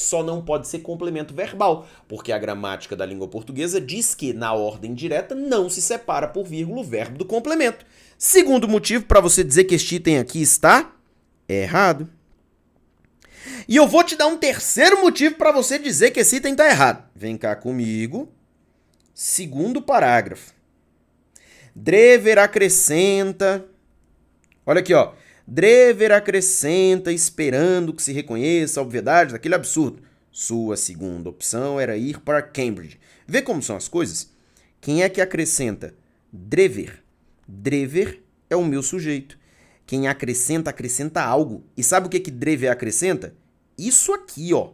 só não pode ser complemento verbal, porque a gramática da língua portuguesa diz que, na ordem direta, não se separa por vírgula o verbo do complemento. Segundo motivo para você dizer que este item aqui está errado. E eu vou te dar um terceiro motivo para você dizer que esse item está errado. Vem cá comigo. Segundo parágrafo. Drever acrescenta. Olha aqui, ó. Drever acrescenta, esperando que se reconheça a obviedade daquele absurdo. Sua segunda opção era ir para Cambridge. Vê como são as coisas? Quem é que acrescenta? Drever. Drever é o meu sujeito. Quem acrescenta, acrescenta algo. E sabe o que, que Drever acrescenta? Isso aqui, ó.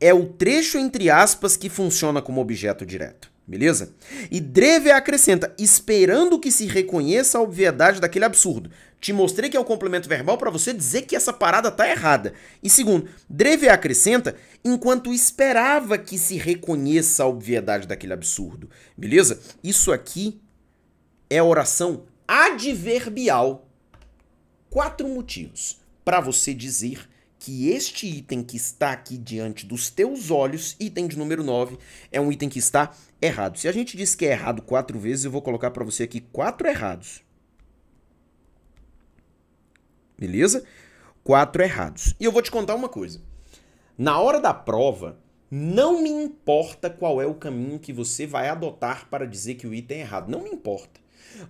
É o trecho entre aspas que funciona como objeto direto. Beleza? E Dreve acrescenta, esperando que se reconheça a obviedade daquele absurdo. Te mostrei que é um complemento verbal para você dizer que essa parada tá errada. E segundo, Dreve acrescenta, enquanto esperava que se reconheça a obviedade daquele absurdo. Beleza? Isso aqui é oração adverbial. Quatro motivos para você dizer que este item que está aqui diante dos teus olhos, item de número 9, é um item que está errado. Se a gente diz que é errado quatro vezes, eu vou colocar para você aqui quatro errados. Beleza? Quatro errados. E eu vou te contar uma coisa. Na hora da prova, não me importa qual é o caminho que você vai adotar para dizer que o item é errado. Não me importa.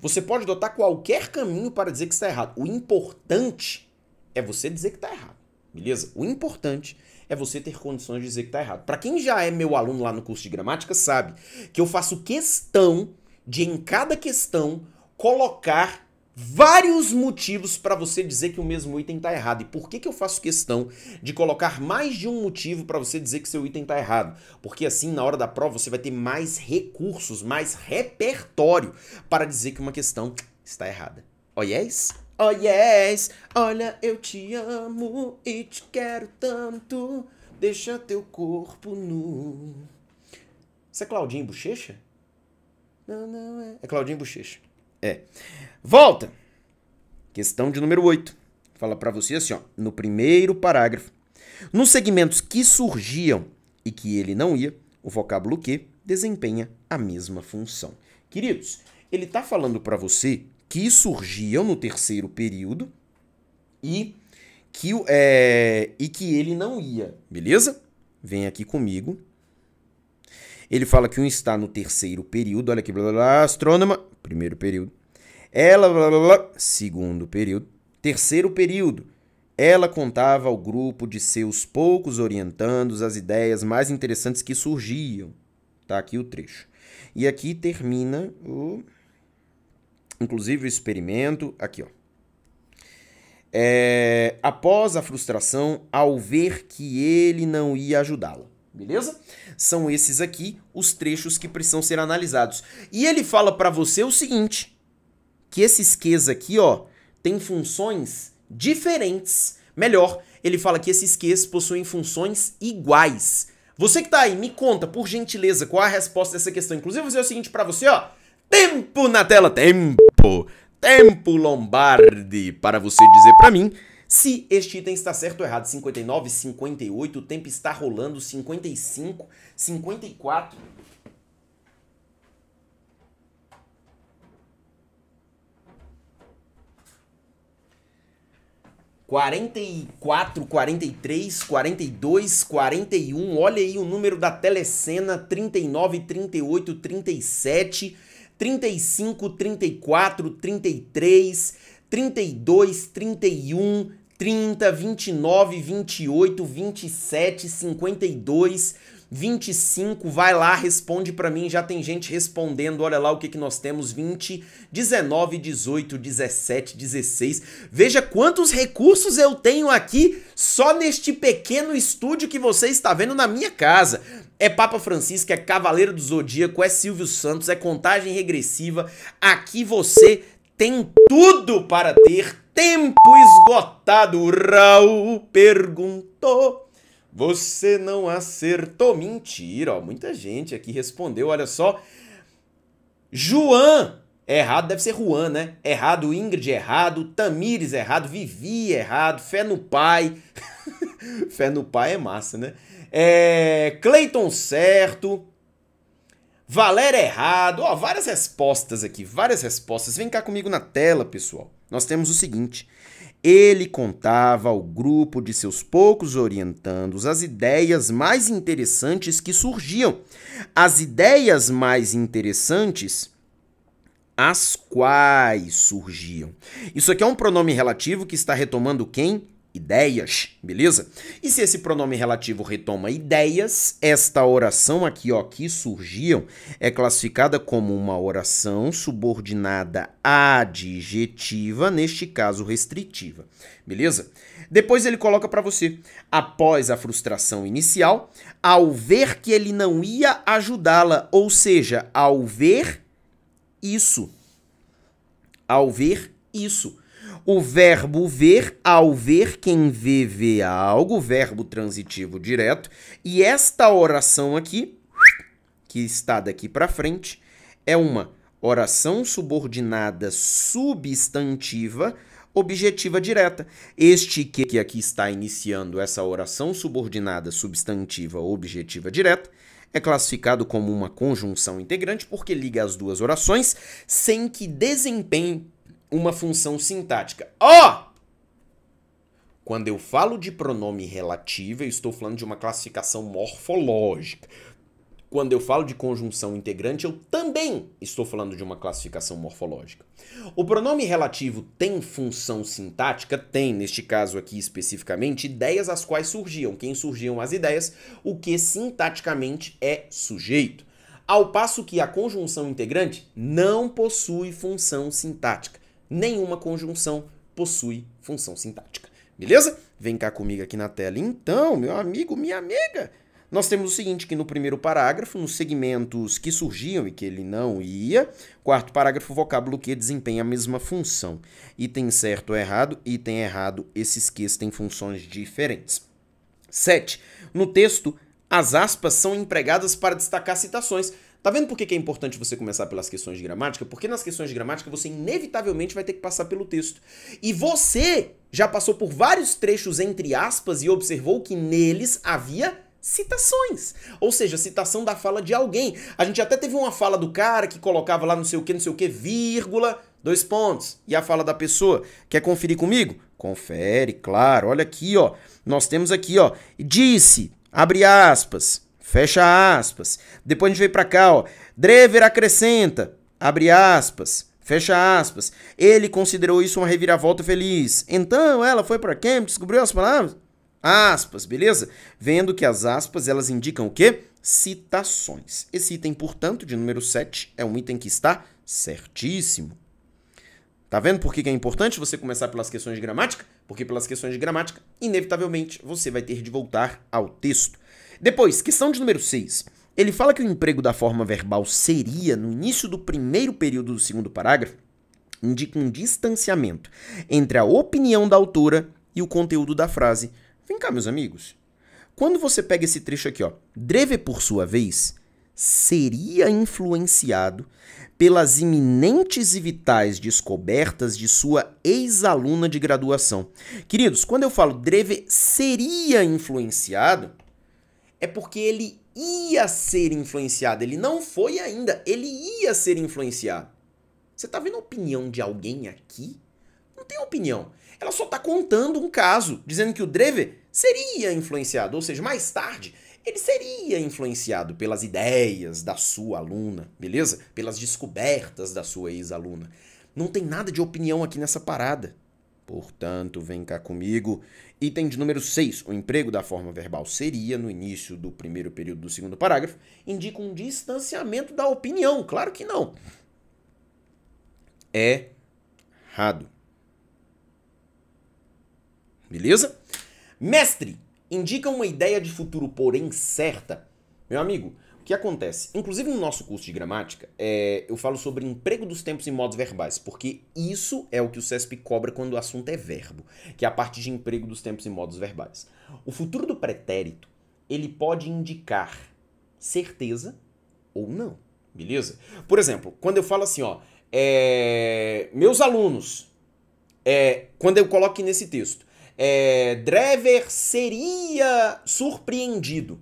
Você pode adotar qualquer caminho para dizer que está errado. O importante é você dizer que está errado. Beleza? O importante é você ter condições de dizer que está errado. Para quem já é meu aluno lá no curso de gramática, sabe que eu faço questão de, em cada questão, colocar vários motivos para você dizer que o mesmo item está errado. E por que, que eu faço questão de colocar mais de um motivo para você dizer que seu item está errado? Porque assim, na hora da prova, você vai ter mais recursos, mais repertório para dizer que uma questão está errada. Oh, yes? É Oh yes, olha eu te amo e te quero tanto, deixa teu corpo nu. Isso é Claudinho Bochecha? Não, não é. É Claudinho Bochecha. É. Volta! Questão de número 8. Fala para você assim, ó, no primeiro parágrafo. Nos segmentos que surgiam e que ele não ia, o vocábulo que desempenha a mesma função. Queridos, ele está falando para você que surgiam no terceiro período e que, é, e que ele não ia, beleza? Vem aqui comigo. Ele fala que um está no terceiro período, olha aqui, blá, blá, blá astrônoma, primeiro período. Ela, blá, blá, blá, segundo período. Terceiro período. Ela contava ao grupo de seus poucos orientandos as ideias mais interessantes que surgiam. Tá aqui o trecho. E aqui termina o Inclusive o experimento, aqui ó. É, após a frustração, ao ver que ele não ia ajudá-la. Beleza? São esses aqui os trechos que precisam ser analisados. E ele fala para você o seguinte: que esses Qs aqui, ó, têm funções diferentes. Melhor, ele fala que esses Qs possuem funções iguais. Você que tá aí, me conta, por gentileza, qual a resposta dessa questão. Inclusive, eu vou fazer o seguinte para você, ó. Tempo na tela, tempo, tempo Lombardi, para você dizer para mim se este item está certo ou errado. 59, 58, o tempo está rolando, 55, 54. Quarenta e quatro, quarenta e três, quarenta e dois, quarenta e um. Olha aí o número da telecena: trinta e nove, trinta e oito, trinta e sete. 35, 34, 33, 32, 31, 30, 29, 28, 27, 52, 25. Vai lá, responde para mim. Já tem gente respondendo. Olha lá o que, que nós temos: 20, 19, 18, 17, 16. Veja quantos recursos eu tenho aqui só neste pequeno estúdio que você está vendo na minha casa. É Papa Francisco, é Cavaleiro do Zodíaco, é Silvio Santos, é contagem regressiva. Aqui você tem tudo para ter Tempo esgotado, Raul perguntou. Você não acertou. Mentira, ó. Muita gente aqui respondeu, olha só. João Errado deve ser Juan, né? Errado, Ingrid errado, Tamires errado, Vivi errado, Fé no Pai. fé no Pai é massa, né? É, Cleiton certo. Valéria errado. Ó, várias respostas aqui, várias respostas. Vem cá comigo na tela, pessoal nós temos o seguinte: ele contava ao grupo de seus poucos orientandos as ideias mais interessantes que surgiam. As ideias mais interessantes as quais surgiam. Isso aqui é um pronome relativo que está retomando quem ideias, beleza? E se esse pronome relativo retoma ideias, esta oração aqui, ó, que surgiam, é classificada como uma oração subordinada adjetiva, neste caso restritiva, beleza? Depois ele coloca para você, após a frustração inicial, ao ver que ele não ia ajudá-la, ou seja, ao ver isso, ao ver isso o verbo ver, ao ver, quem vê, vê algo, verbo transitivo direto. E esta oração aqui, que está daqui para frente, é uma oração subordinada substantiva objetiva direta. Este que, que aqui está iniciando essa oração subordinada substantiva objetiva direta é classificado como uma conjunção integrante porque liga as duas orações sem que desempenhe uma função sintática. Ó! Oh! Quando eu falo de pronome relativo, eu estou falando de uma classificação morfológica. Quando eu falo de conjunção integrante, eu também estou falando de uma classificação morfológica. O pronome relativo tem função sintática? Tem, neste caso aqui especificamente, ideias as quais surgiam. Quem surgiam as ideias, o que sintaticamente é sujeito. Ao passo que a conjunção integrante não possui função sintática nenhuma conjunção possui função sintática. Beleza? Vem cá comigo aqui na tela. Então, meu amigo, minha amiga, nós temos o seguinte, que no primeiro parágrafo, nos segmentos que surgiam e que ele não ia, quarto parágrafo, vocábulo que desempenha a mesma função. Item certo ou errado, item errado, esses que têm funções diferentes. 7. No texto, as aspas são empregadas para destacar citações. Tá vendo por que é importante você começar pelas questões de gramática? Porque nas questões de gramática você inevitavelmente vai ter que passar pelo texto. E você já passou por vários trechos entre aspas e observou que neles havia citações. Ou seja, citação da fala de alguém. A gente até teve uma fala do cara que colocava lá não sei o que, não sei o que, vírgula, dois pontos. E a fala da pessoa. Quer conferir comigo? Confere, claro. Olha aqui, ó. Nós temos aqui, ó. Disse, abre aspas. Fecha aspas. Depois a gente veio para cá, ó. Drever acrescenta, abre aspas, fecha aspas. Ele considerou isso uma reviravolta feliz. Então ela foi para Cambridge, descobriu as palavras? Aspas, beleza? Vendo que as aspas, elas indicam o quê? Citações. Esse item, portanto, de número 7, é um item que está certíssimo. Tá vendo por que é importante você começar pelas questões de gramática? Porque pelas questões de gramática, inevitavelmente, você vai ter de voltar ao texto. Depois, questão de número 6. Ele fala que o emprego da forma verbal seria, no início do primeiro período do segundo parágrafo, indica um distanciamento entre a opinião da autora e o conteúdo da frase. Vem cá, meus amigos. Quando você pega esse trecho aqui, ó, Dreve, por sua vez, seria influenciado pelas iminentes e vitais descobertas de sua ex-aluna de graduação. Queridos, quando eu falo Dreve seria influenciado, é porque ele ia ser influenciado. Ele não foi ainda, ele ia ser influenciado. Você tá vendo a opinião de alguém aqui? Não tem opinião. Ela só tá contando um caso, dizendo que o Drever seria influenciado, ou seja, mais tarde ele seria influenciado pelas ideias da sua aluna, beleza? Pelas descobertas da sua ex-aluna. Não tem nada de opinião aqui nessa parada. Portanto, vem cá comigo. Item de número 6. O emprego da forma verbal seria, no início do primeiro período do segundo parágrafo, indica um distanciamento da opinião. Claro que não. É errado. Beleza? Mestre indica uma ideia de futuro, porém certa. Meu amigo, que acontece? Inclusive no nosso curso de gramática, é, eu falo sobre emprego dos tempos em modos verbais, porque isso é o que o CESP cobra quando o assunto é verbo, que é a parte de emprego dos tempos em modos verbais. O futuro do pretérito, ele pode indicar certeza ou não, beleza? Por exemplo, quando eu falo assim, ó, é, meus alunos, é, quando eu coloco nesse texto, é, Drever seria surpreendido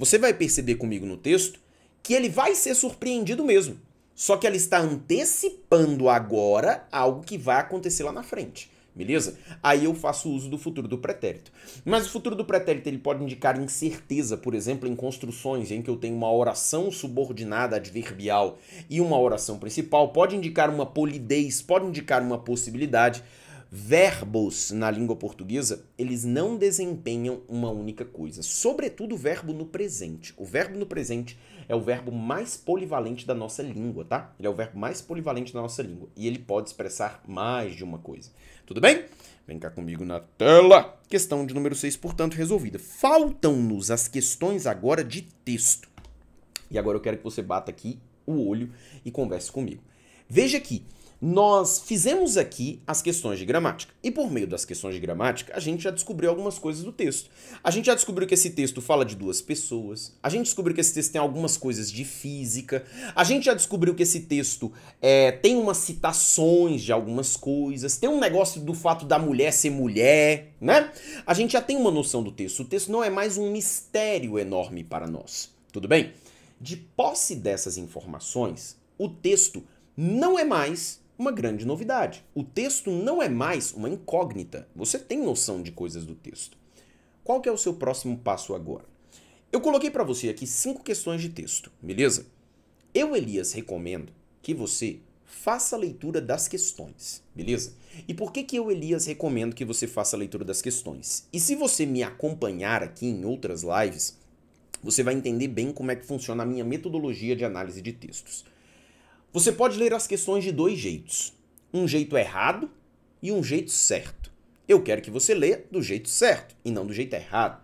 você vai perceber comigo no texto que ele vai ser surpreendido mesmo. Só que ela está antecipando agora algo que vai acontecer lá na frente. Beleza? Aí eu faço uso do futuro do pretérito. Mas o futuro do pretérito ele pode indicar incerteza, por exemplo, em construções em que eu tenho uma oração subordinada adverbial e uma oração principal, pode indicar uma polidez, pode indicar uma possibilidade verbos na língua portuguesa, eles não desempenham uma única coisa, sobretudo o verbo no presente. O verbo no presente é o verbo mais polivalente da nossa língua, tá? Ele é o verbo mais polivalente da nossa língua e ele pode expressar mais de uma coisa. Tudo bem? Vem cá comigo na tela. Questão de número 6, portanto, resolvida. Faltam-nos as questões agora de texto. E agora eu quero que você bata aqui o olho e converse comigo. Veja aqui nós fizemos aqui as questões de gramática. E por meio das questões de gramática, a gente já descobriu algumas coisas do texto. A gente já descobriu que esse texto fala de duas pessoas, a gente descobriu que esse texto tem algumas coisas de física, a gente já descobriu que esse texto é, tem umas citações de algumas coisas, tem um negócio do fato da mulher ser mulher, né? A gente já tem uma noção do texto. O texto não é mais um mistério enorme para nós. Tudo bem? De posse dessas informações, o texto não é mais uma grande novidade. O texto não é mais uma incógnita. Você tem noção de coisas do texto. Qual que é o seu próximo passo agora? Eu coloquei para você aqui cinco questões de texto, beleza? Eu, Elias, recomendo que você faça a leitura das questões, beleza? E por que, que eu, Elias, recomendo que você faça a leitura das questões? E se você me acompanhar aqui em outras lives, você vai entender bem como é que funciona a minha metodologia de análise de textos. Você pode ler as questões de dois jeitos: um jeito errado e um jeito certo. Eu quero que você lê do jeito certo e não do jeito errado.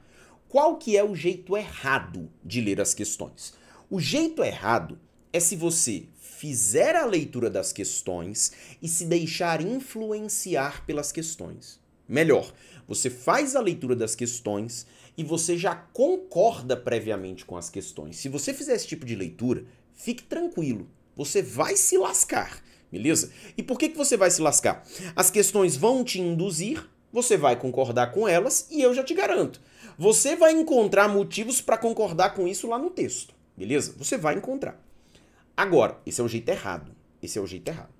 Qual que é o jeito errado de ler as questões? O jeito errado é se você fizer a leitura das questões e se deixar influenciar pelas questões. Melhor, você faz a leitura das questões e você já concorda previamente com as questões. Se você fizer esse tipo de leitura, fique tranquilo. Você vai se lascar, beleza? E por que, que você vai se lascar? As questões vão te induzir, você vai concordar com elas e eu já te garanto. Você vai encontrar motivos para concordar com isso lá no texto, beleza? Você vai encontrar. Agora, esse é o jeito errado. Esse é o jeito errado.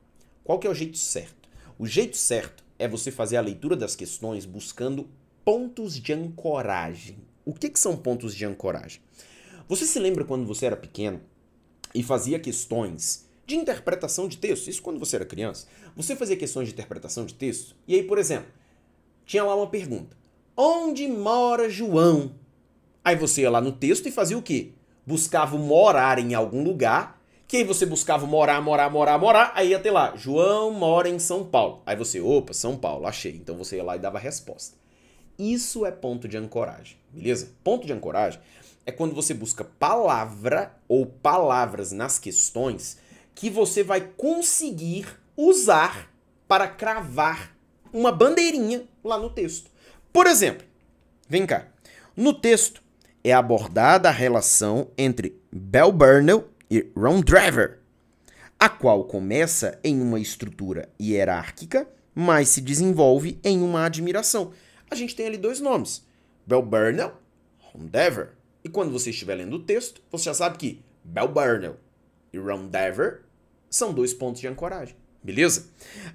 Qual que é o jeito certo? O jeito certo é você fazer a leitura das questões buscando pontos de ancoragem. O que, que são pontos de ancoragem? Você se lembra quando você era pequeno e fazia questões de interpretação de texto. Isso quando você era criança. Você fazia questões de interpretação de texto. E aí, por exemplo, tinha lá uma pergunta: Onde mora João? Aí você ia lá no texto e fazia o quê? Buscava morar em algum lugar. Que aí você buscava morar, morar, morar, morar. Aí ia ter lá: João mora em São Paulo. Aí você, opa, São Paulo, achei. Então você ia lá e dava a resposta. Isso é ponto de ancoragem, beleza? Ponto de ancoragem é quando você busca palavra ou palavras nas questões que você vai conseguir usar para cravar uma bandeirinha lá no texto. Por exemplo, vem cá. No texto é abordada a relação entre Bell Burnell e Ron Driver, a qual começa em uma estrutura hierárquica, mas se desenvolve em uma admiração. A gente tem ali dois nomes: Bell Burnell, Ron Driver. E quando você estiver lendo o texto, você já sabe que Bell Burnell e Ron são dois pontos de ancoragem, beleza?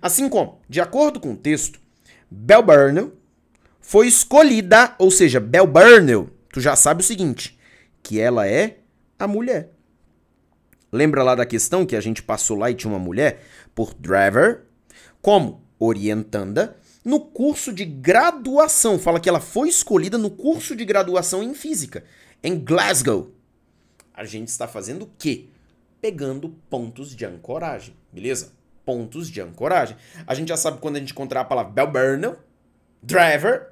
Assim como, de acordo com o texto, Bell Burnell foi escolhida, ou seja, Bell Burnell, tu já sabe o seguinte, que ela é a mulher. Lembra lá da questão que a gente passou lá e tinha uma mulher por driver como orientanda no curso de graduação. Fala que ela foi escolhida no curso de graduação em física em Glasgow. A gente está fazendo o quê? Pegando pontos de ancoragem, beleza? Pontos de ancoragem. A gente já sabe quando a gente encontrar a palavra Belburnham, driver,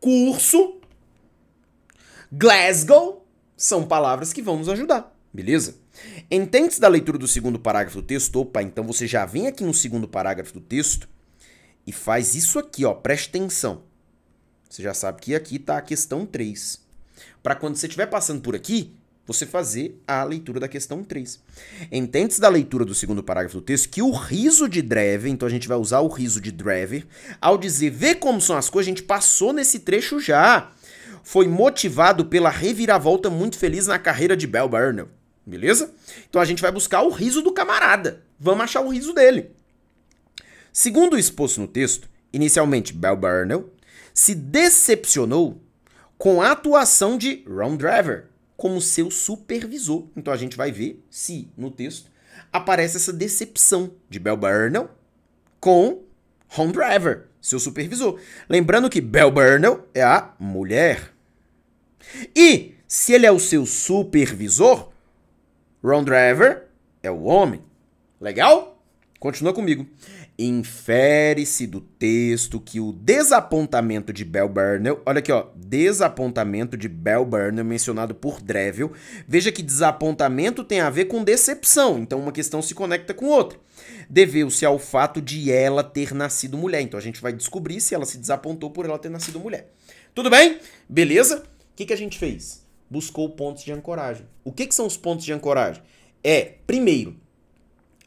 curso, Glasgow, são palavras que vão nos ajudar, beleza? Entende-se da leitura do segundo parágrafo do texto? Opa, então você já vem aqui no segundo parágrafo do texto e faz isso aqui, ó, presta atenção. Você já sabe que aqui está a questão 3 para quando você estiver passando por aqui, você fazer a leitura da questão 3. Entende-se da leitura do segundo parágrafo do texto que o riso de Drever, então a gente vai usar o riso de Drever, ao dizer vê como são as coisas, a gente passou nesse trecho já. Foi motivado pela reviravolta muito feliz na carreira de Bel Burnell. Beleza? Então a gente vai buscar o riso do camarada. Vamos achar o riso dele. Segundo o exposto no texto, inicialmente Bel Burnell se decepcionou com a atuação de Ron Driver como seu supervisor. Então a gente vai ver se no texto aparece essa decepção de Bel com Ron Driver, seu supervisor. Lembrando que Bel é a mulher. E se ele é o seu supervisor, Ron Driver é o homem. Legal? Continua comigo. Infere-se do texto que o desapontamento de Bel Burnell, olha aqui, ó, desapontamento de Bel Burnell mencionado por Dreville. Veja que desapontamento tem a ver com decepção, então uma questão se conecta com outra. Deveu-se ao fato de ela ter nascido mulher. Então a gente vai descobrir se ela se desapontou por ela ter nascido mulher. Tudo bem? Beleza? O que, que a gente fez? Buscou pontos de ancoragem. O que, que são os pontos de ancoragem? É, primeiro,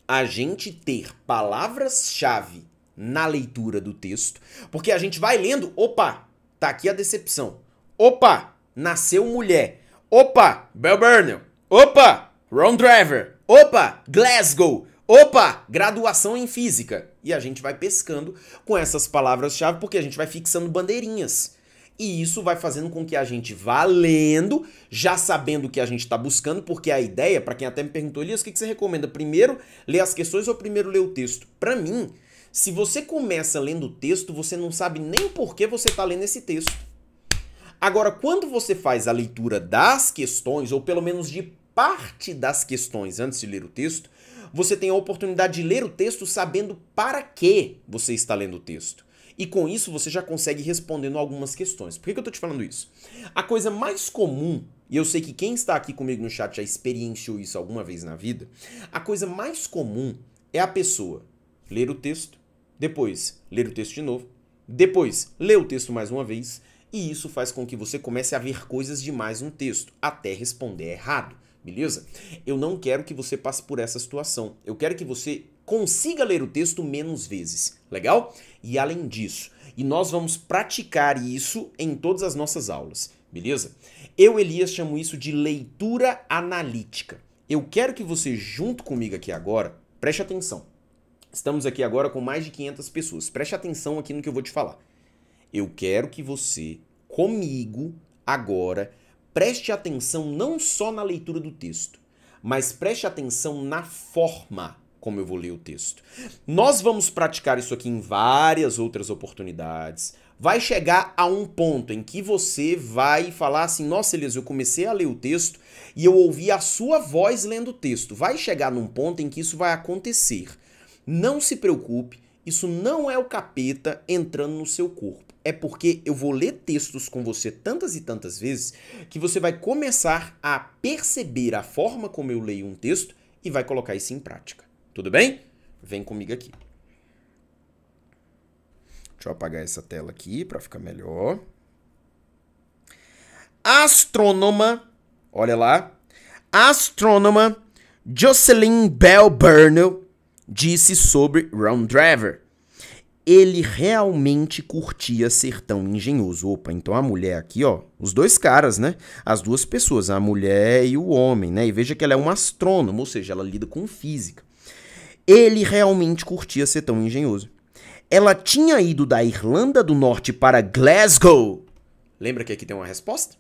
a gente ter palavras-chave na leitura do texto, porque a gente vai lendo, opa, tá aqui a decepção. Opa, nasceu mulher. Opa, Bell Burnell. Opa, Ron Driver. Opa, Glasgow. Opa, graduação em física. E a gente vai pescando com essas palavras-chave porque a gente vai fixando bandeirinhas. E isso vai fazendo com que a gente vá lendo, já sabendo o que a gente está buscando, porque a ideia, para quem até me perguntou, Elias, o que, que você recomenda? Primeiro ler as questões ou primeiro ler o texto? Para mim, se você começa lendo o texto, você não sabe nem por que você está lendo esse texto. Agora, quando você faz a leitura das questões, ou pelo menos de parte das questões antes de ler o texto, você tem a oportunidade de ler o texto sabendo para que você está lendo o texto e com isso você já consegue respondendo algumas questões. Por que, que eu estou te falando isso? A coisa mais comum, e eu sei que quem está aqui comigo no chat já experienciou isso alguma vez na vida, a coisa mais comum é a pessoa ler o texto, depois ler o texto de novo, depois ler o texto mais uma vez, e isso faz com que você comece a ver coisas demais no texto, até responder errado beleza? Eu não quero que você passe por essa situação. Eu quero que você consiga ler o texto menos vezes, legal? E além disso, e nós vamos praticar isso em todas as nossas aulas, beleza? Eu, Elias, chamo isso de leitura analítica. Eu quero que você, junto comigo aqui agora, preste atenção. Estamos aqui agora com mais de 500 pessoas. Preste atenção aqui no que eu vou te falar. Eu quero que você, comigo, agora, preste atenção não só na leitura do texto, mas preste atenção na forma como eu vou ler o texto. Nós vamos praticar isso aqui em várias outras oportunidades. Vai chegar a um ponto em que você vai falar assim: nossa, Elias, eu comecei a ler o texto e eu ouvi a sua voz lendo o texto. Vai chegar num ponto em que isso vai acontecer. Não se preocupe, isso não é o capeta entrando no seu corpo. É porque eu vou ler textos com você tantas e tantas vezes que você vai começar a perceber a forma como eu leio um texto e vai colocar isso em prática. Tudo bem? Vem comigo aqui. Deixa eu apagar essa tela aqui para ficar melhor. Astrônoma, olha lá. Astrônoma Jocelyn Bell Burnell disse sobre Ron Driver. Ele realmente curtia ser tão engenhoso. Opa, então a mulher aqui, ó, os dois caras, né? As duas pessoas, a mulher e o homem, né? E veja que ela é um astrônomo, ou seja, ela lida com física ele realmente curtia ser tão engenhoso. Ela tinha ido da Irlanda do Norte para Glasgow. Lembra que aqui tem uma resposta?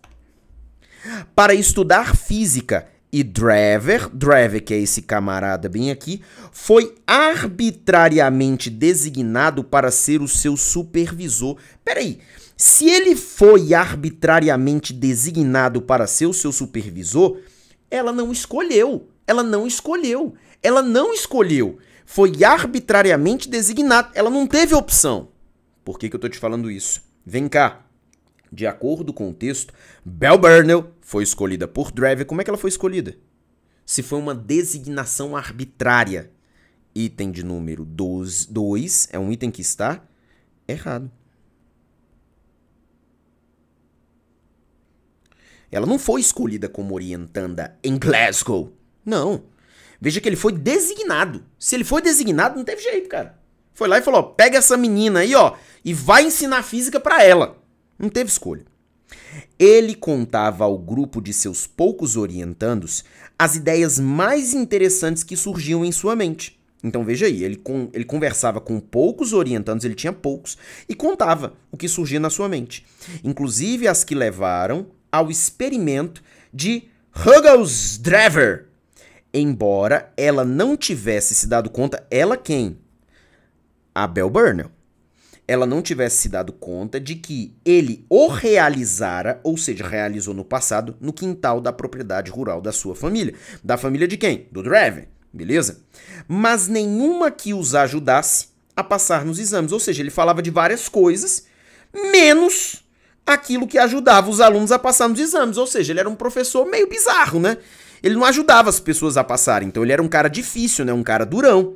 Para estudar física. E Drever, Drever, que é esse camarada bem aqui, foi arbitrariamente designado para ser o seu supervisor. Peraí, se ele foi arbitrariamente designado para ser o seu supervisor, ela não escolheu. Ela não escolheu. Ela não escolheu. Foi arbitrariamente designada. Ela não teve opção. Por que, que eu estou te falando isso? Vem cá. De acordo com o texto, Bel Burnell foi escolhida por Dreve. Como é que ela foi escolhida? Se foi uma designação arbitrária. Item de número 2 é um item que está errado. Ela não foi escolhida como orientanda em Glasgow. Não. Veja que ele foi designado. Se ele foi designado, não teve jeito, cara. Foi lá e falou: ó, pega essa menina aí, ó, e vai ensinar física para ela. Não teve escolha. Ele contava ao grupo de seus poucos orientandos as ideias mais interessantes que surgiam em sua mente. Então veja aí, ele, con ele conversava com poucos orientandos, ele tinha poucos, e contava o que surgia na sua mente. Inclusive as que levaram ao experimento de Huggles Driver, embora ela não tivesse se dado conta, ela quem? A Bel Burnell. Ela não tivesse se dado conta de que ele o realizara, ou seja, realizou no passado, no quintal da propriedade rural da sua família. Da família de quem? Do Draven, beleza? Mas nenhuma que os ajudasse a passar nos exames. Ou seja, ele falava de várias coisas, menos aquilo que ajudava os alunos a passar nos exames. Ou seja, ele era um professor meio bizarro, né? ele não ajudava as pessoas a passarem. Então ele era um cara difícil, né? Um cara durão.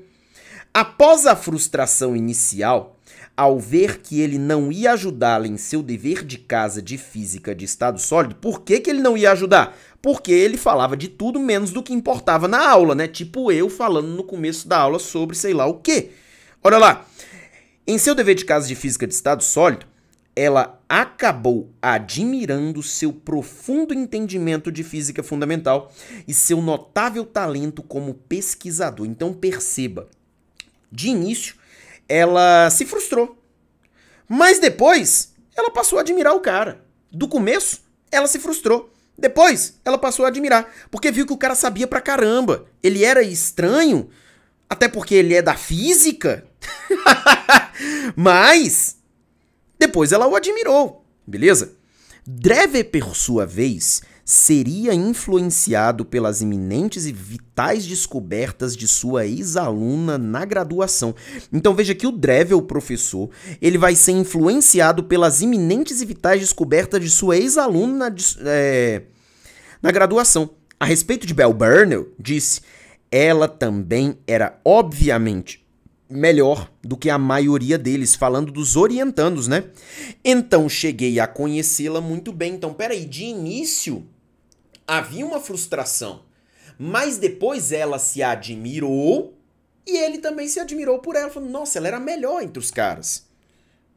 Após a frustração inicial, ao ver que ele não ia ajudá-la em seu dever de casa de física de estado sólido, por que, que ele não ia ajudar? Porque ele falava de tudo menos do que importava na aula, né? Tipo eu falando no começo da aula sobre sei lá o quê. Olha lá. Em seu dever de casa de física de estado sólido, ela acabou admirando seu profundo entendimento de física fundamental e seu notável talento como pesquisador. Então perceba, de início ela se frustrou, mas depois ela passou a admirar o cara. Do começo ela se frustrou. Depois, ela passou a admirar, porque viu que o cara sabia pra caramba. Ele era estranho, até porque ele é da física. Mas depois ela o admirou, beleza? Dreve, por sua vez, seria influenciado pelas iminentes e vitais descobertas de sua ex-aluna na graduação. Então veja que o o professor, ele vai ser influenciado pelas iminentes e vitais descobertas de sua ex-aluna é, na graduação. A respeito de Belle Burnell, disse, ela também era obviamente melhor do que a maioria deles, falando dos orientandos, né? Então cheguei a conhecê-la muito bem. Então, peraí, de início havia uma frustração, mas depois ela se admirou e ele também se admirou por ela, falando: nossa, ela era melhor entre os caras.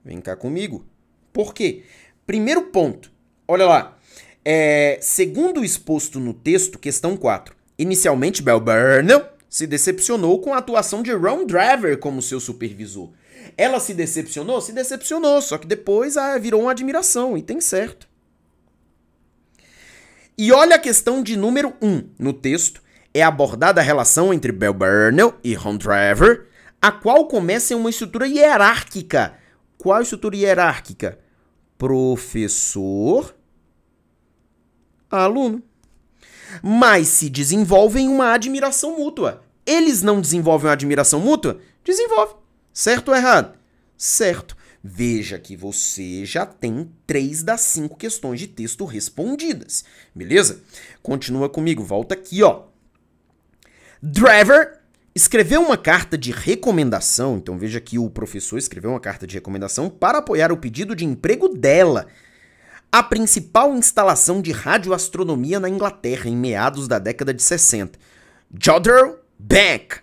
Vem cá comigo. Por quê? Primeiro ponto, olha lá. É, segundo exposto no texto, questão 4. Inicialmente, Belber não? se decepcionou com a atuação de Ron Driver como seu supervisor. Ela se decepcionou? Se decepcionou, só que depois ah, virou uma admiração, e tem certo. E olha a questão de número 1 um. no texto. É abordada a relação entre Bel Burnell e Ron Driver, a qual começa em uma estrutura hierárquica. Qual estrutura hierárquica? Professor, aluno. Mas se desenvolve em uma admiração mútua eles não desenvolvem uma admiração mútua? Desenvolve. Certo ou errado? Certo. Veja que você já tem três das cinco questões de texto respondidas, beleza? Continua comigo, volta aqui, ó. Driver escreveu uma carta de recomendação, então veja que o professor escreveu uma carta de recomendação para apoiar o pedido de emprego dela a principal instalação de radioastronomia na Inglaterra em meados da década de 60. Jodrell back.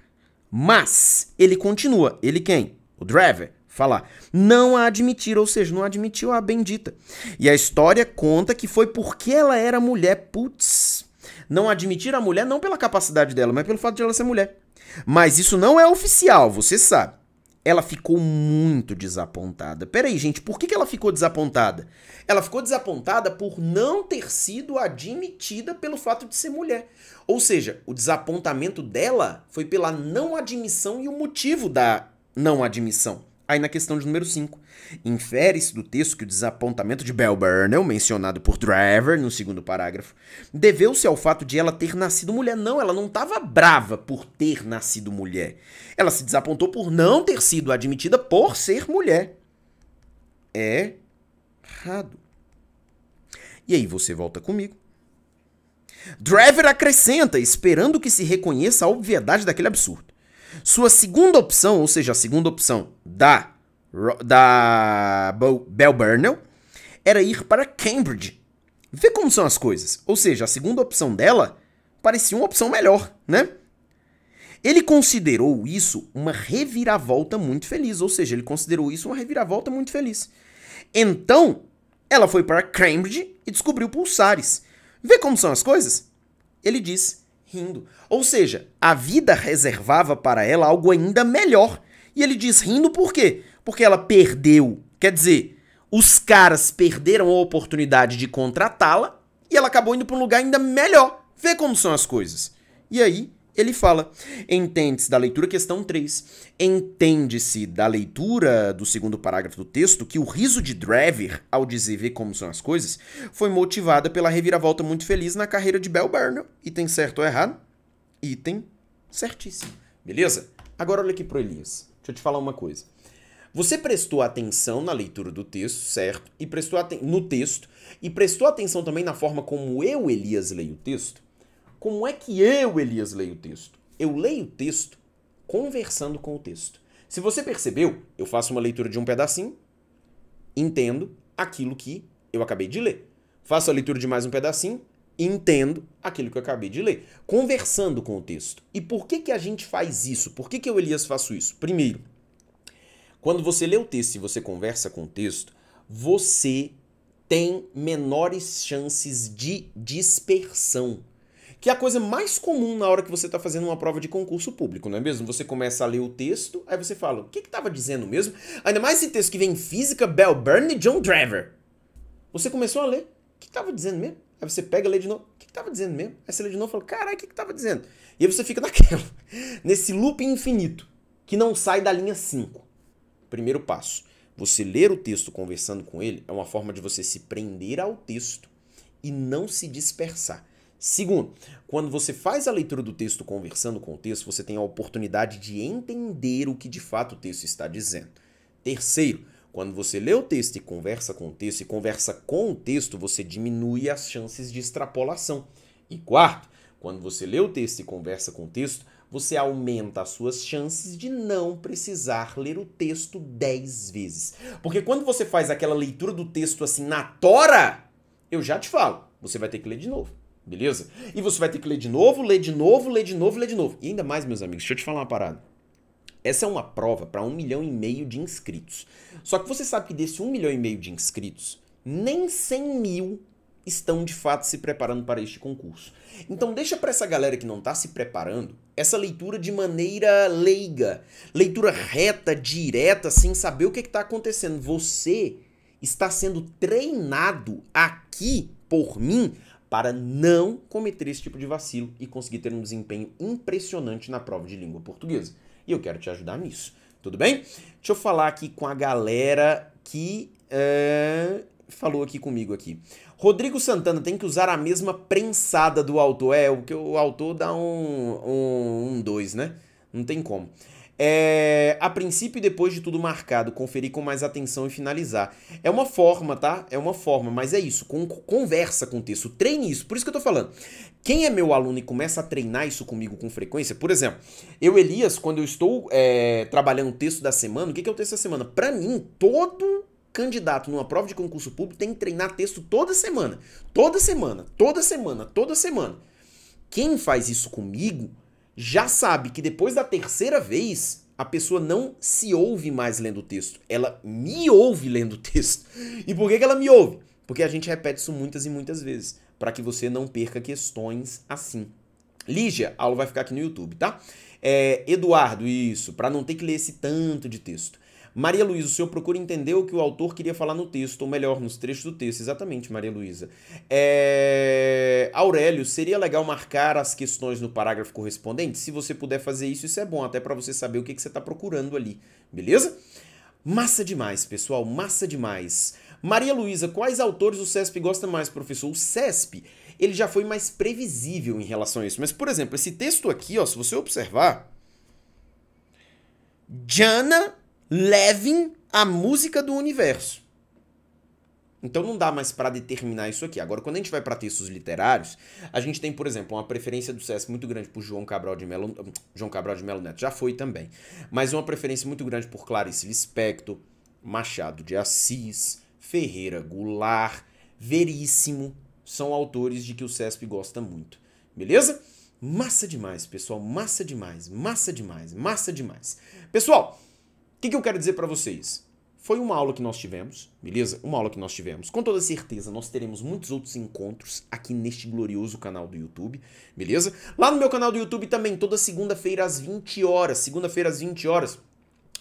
Mas ele continua, ele quem? O driver falar. Não a admitir, ou seja, não admitiu a bendita. E a história conta que foi porque ela era mulher. Putz. Não admitir a mulher não pela capacidade dela, mas pelo fato de ela ser mulher. Mas isso não é oficial, você sabe. Ela ficou muito desapontada. Peraí, gente, por que, que ela ficou desapontada? Ela ficou desapontada por não ter sido admitida pelo fato de ser mulher. Ou seja, o desapontamento dela foi pela não admissão e o motivo da não admissão. Aí na questão de número 5, infere-se do texto que o desapontamento de Belle Burnell, mencionado por Driver no segundo parágrafo, deveu-se ao fato de ela ter nascido mulher. Não, ela não estava brava por ter nascido mulher. Ela se desapontou por não ter sido admitida por ser mulher. É errado. E aí você volta comigo Driver acrescenta, esperando que se reconheça a obviedade daquele absurdo. Sua segunda opção, ou seja, a segunda opção da, da Bell Burnell, era ir para Cambridge. Vê como são as coisas. Ou seja, a segunda opção dela parecia uma opção melhor, né? Ele considerou isso uma reviravolta muito feliz, ou seja, ele considerou isso uma reviravolta muito feliz. Então, ela foi para Cambridge e descobriu pulsares. Vê como são as coisas? Ele diz, rindo. Ou seja, a vida reservava para ela algo ainda melhor. E ele diz rindo por quê? Porque ela perdeu. Quer dizer, os caras perderam a oportunidade de contratá-la e ela acabou indo para um lugar ainda melhor. Vê como são as coisas. E aí, ele fala: entende-se da leitura, questão 3. Entende-se da leitura do segundo parágrafo do texto que o riso de Drever, ao dizer ver como são as coisas, foi motivada pela reviravolta muito feliz na carreira de Bel Burnham. Item certo ou errado? Item certíssimo. Beleza? Agora olha aqui pro Elias. Deixa eu te falar uma coisa. Você prestou atenção na leitura do texto, certo? E prestou no texto e prestou atenção também na forma como eu, Elias, leio o texto? Como é que eu, Elias, leio o texto? Eu leio o texto conversando com o texto. Se você percebeu, eu faço uma leitura de um pedacinho, entendo aquilo que eu acabei de ler. Faço a leitura de mais um pedacinho, entendo aquilo que eu acabei de ler, conversando com o texto. E por que, que a gente faz isso? Por que, que eu, Elias, faço isso? Primeiro, quando você lê o texto e você conversa com o texto, você tem menores chances de dispersão que é a coisa mais comum na hora que você está fazendo uma prova de concurso público, não é mesmo? Você começa a ler o texto, aí você fala, o que estava dizendo mesmo? Ainda mais esse texto que vem em física, Bell Byrne e John Driver. Você começou a ler, o que estava dizendo mesmo? Aí você pega e lê de novo, o que estava dizendo mesmo? Aí você lê de novo e fala, caralho, o que estava dizendo? E aí você fica naquela, nesse loop infinito, que não sai da linha 5. Primeiro passo, você ler o texto conversando com ele é uma forma de você se prender ao texto e não se dispersar. Segundo, quando você faz a leitura do texto conversando com o texto, você tem a oportunidade de entender o que de fato o texto está dizendo. Terceiro, quando você lê o texto e conversa com o texto, e conversa com o texto, você diminui as chances de extrapolação. E quarto, quando você lê o texto e conversa com o texto, você aumenta as suas chances de não precisar ler o texto dez vezes. Porque quando você faz aquela leitura do texto assim na tora, eu já te falo, você vai ter que ler de novo beleza? E você vai ter que ler de novo, ler de novo, ler de novo, ler de novo. E ainda mais, meus amigos, deixa eu te falar uma parada. Essa é uma prova para um milhão e meio de inscritos. Só que você sabe que desse um milhão e meio de inscritos, nem 100 mil estão de fato se preparando para este concurso. Então deixa para essa galera que não está se preparando essa leitura de maneira leiga, leitura reta, direta, sem saber o que é está acontecendo. Você está sendo treinado aqui por mim para não cometer esse tipo de vacilo e conseguir ter um desempenho impressionante na prova de língua portuguesa. E eu quero te ajudar nisso, tudo bem? Deixa eu falar aqui com a galera que é, falou aqui comigo aqui. Rodrigo Santana tem que usar a mesma prensada do autor. É, o que o autor dá um um, um dois, né? Não tem como. É, a princípio, e depois de tudo marcado, conferir com mais atenção e finalizar. É uma forma, tá? É uma forma, mas é isso. Con conversa com o texto, treine isso. Por isso que eu tô falando. Quem é meu aluno e começa a treinar isso comigo com frequência, por exemplo, eu, Elias, quando eu estou é, trabalhando o texto da semana, o que, que é o texto da semana? Para mim, todo candidato numa prova de concurso público tem que treinar texto toda semana. Toda semana, toda semana, toda semana. Quem faz isso comigo já sabe que depois da terceira vez a pessoa não se ouve mais lendo o texto, ela me ouve lendo o texto. E por que, que ela me ouve? Porque a gente repete isso muitas e muitas vezes, para que você não perca questões assim. Lígia, a aula vai ficar aqui no YouTube, tá? É, Eduardo, isso, para não ter que ler esse tanto de texto. Maria Luísa, o senhor procura entender o que o autor queria falar no texto, ou melhor, nos trechos do texto. Exatamente, Maria Luísa. É... Aurélio, seria legal marcar as questões no parágrafo correspondente? Se você puder fazer isso, isso é bom, até para você saber o que, que você está procurando ali, beleza? Massa demais, pessoal, massa demais. Maria Luísa, quais autores o CESP gosta mais, professor? O CESP, ele já foi mais previsível em relação a isso. Mas, por exemplo, esse texto aqui, ó, se você observar... Jana levem a música do universo. Então não dá mais para determinar isso aqui. Agora, quando a gente vai para textos literários, a gente tem, por exemplo, uma preferência do César muito grande por João Cabral de Melo, João Cabral de Melo Neto, já foi também, mas uma preferência muito grande por Clarice Lispector, Machado de Assis, Ferreira Goulart, Veríssimo, são autores de que o CESP gosta muito. Beleza? Massa demais, pessoal, massa demais, massa demais, massa demais. Pessoal, o que, que eu quero dizer para vocês? Foi uma aula que nós tivemos, beleza? Uma aula que nós tivemos. Com toda certeza, nós teremos muitos outros encontros aqui neste glorioso canal do YouTube, beleza? Lá no meu canal do YouTube também, toda segunda-feira às 20 horas. Segunda-feira às 20 horas,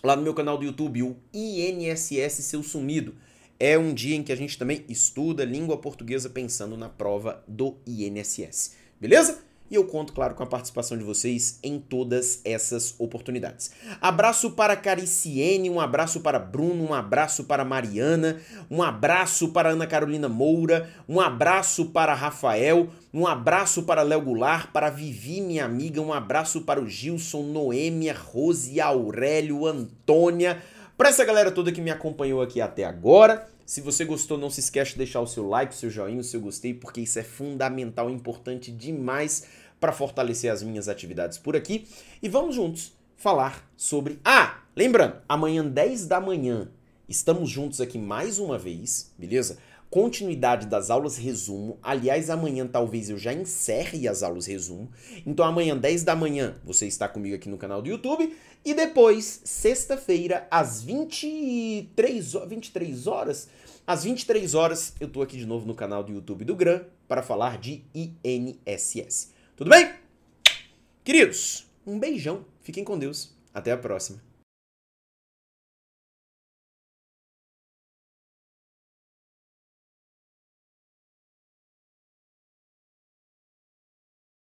lá no meu canal do YouTube, o INSS Seu Sumido. É um dia em que a gente também estuda língua portuguesa pensando na prova do INSS, beleza? e eu conto, claro, com a participação de vocês em todas essas oportunidades. Abraço para Cariciene, um abraço para Bruno, um abraço para Mariana, um abraço para Ana Carolina Moura, um abraço para Rafael, um abraço para Léo Goulart, para Vivi, minha amiga, um abraço para o Gilson, Noêmia, Rose, Aurélio, Antônia, para essa galera toda que me acompanhou aqui até agora. Se você gostou, não se esqueça de deixar o seu like, o seu joinha, o seu gostei, porque isso é fundamental, importante demais para fortalecer as minhas atividades por aqui. E vamos juntos falar sobre. Ah, lembrando, amanhã 10 da manhã estamos juntos aqui mais uma vez, beleza? Continuidade das aulas resumo. Aliás, amanhã talvez eu já encerre as aulas resumo. Então amanhã 10 da manhã você está comigo aqui no canal do YouTube e depois sexta-feira às 23 23 horas às 23 horas, eu tô aqui de novo no canal do YouTube do GRAM para falar de INSS. Tudo bem? Queridos, um beijão, fiquem com Deus, até a próxima.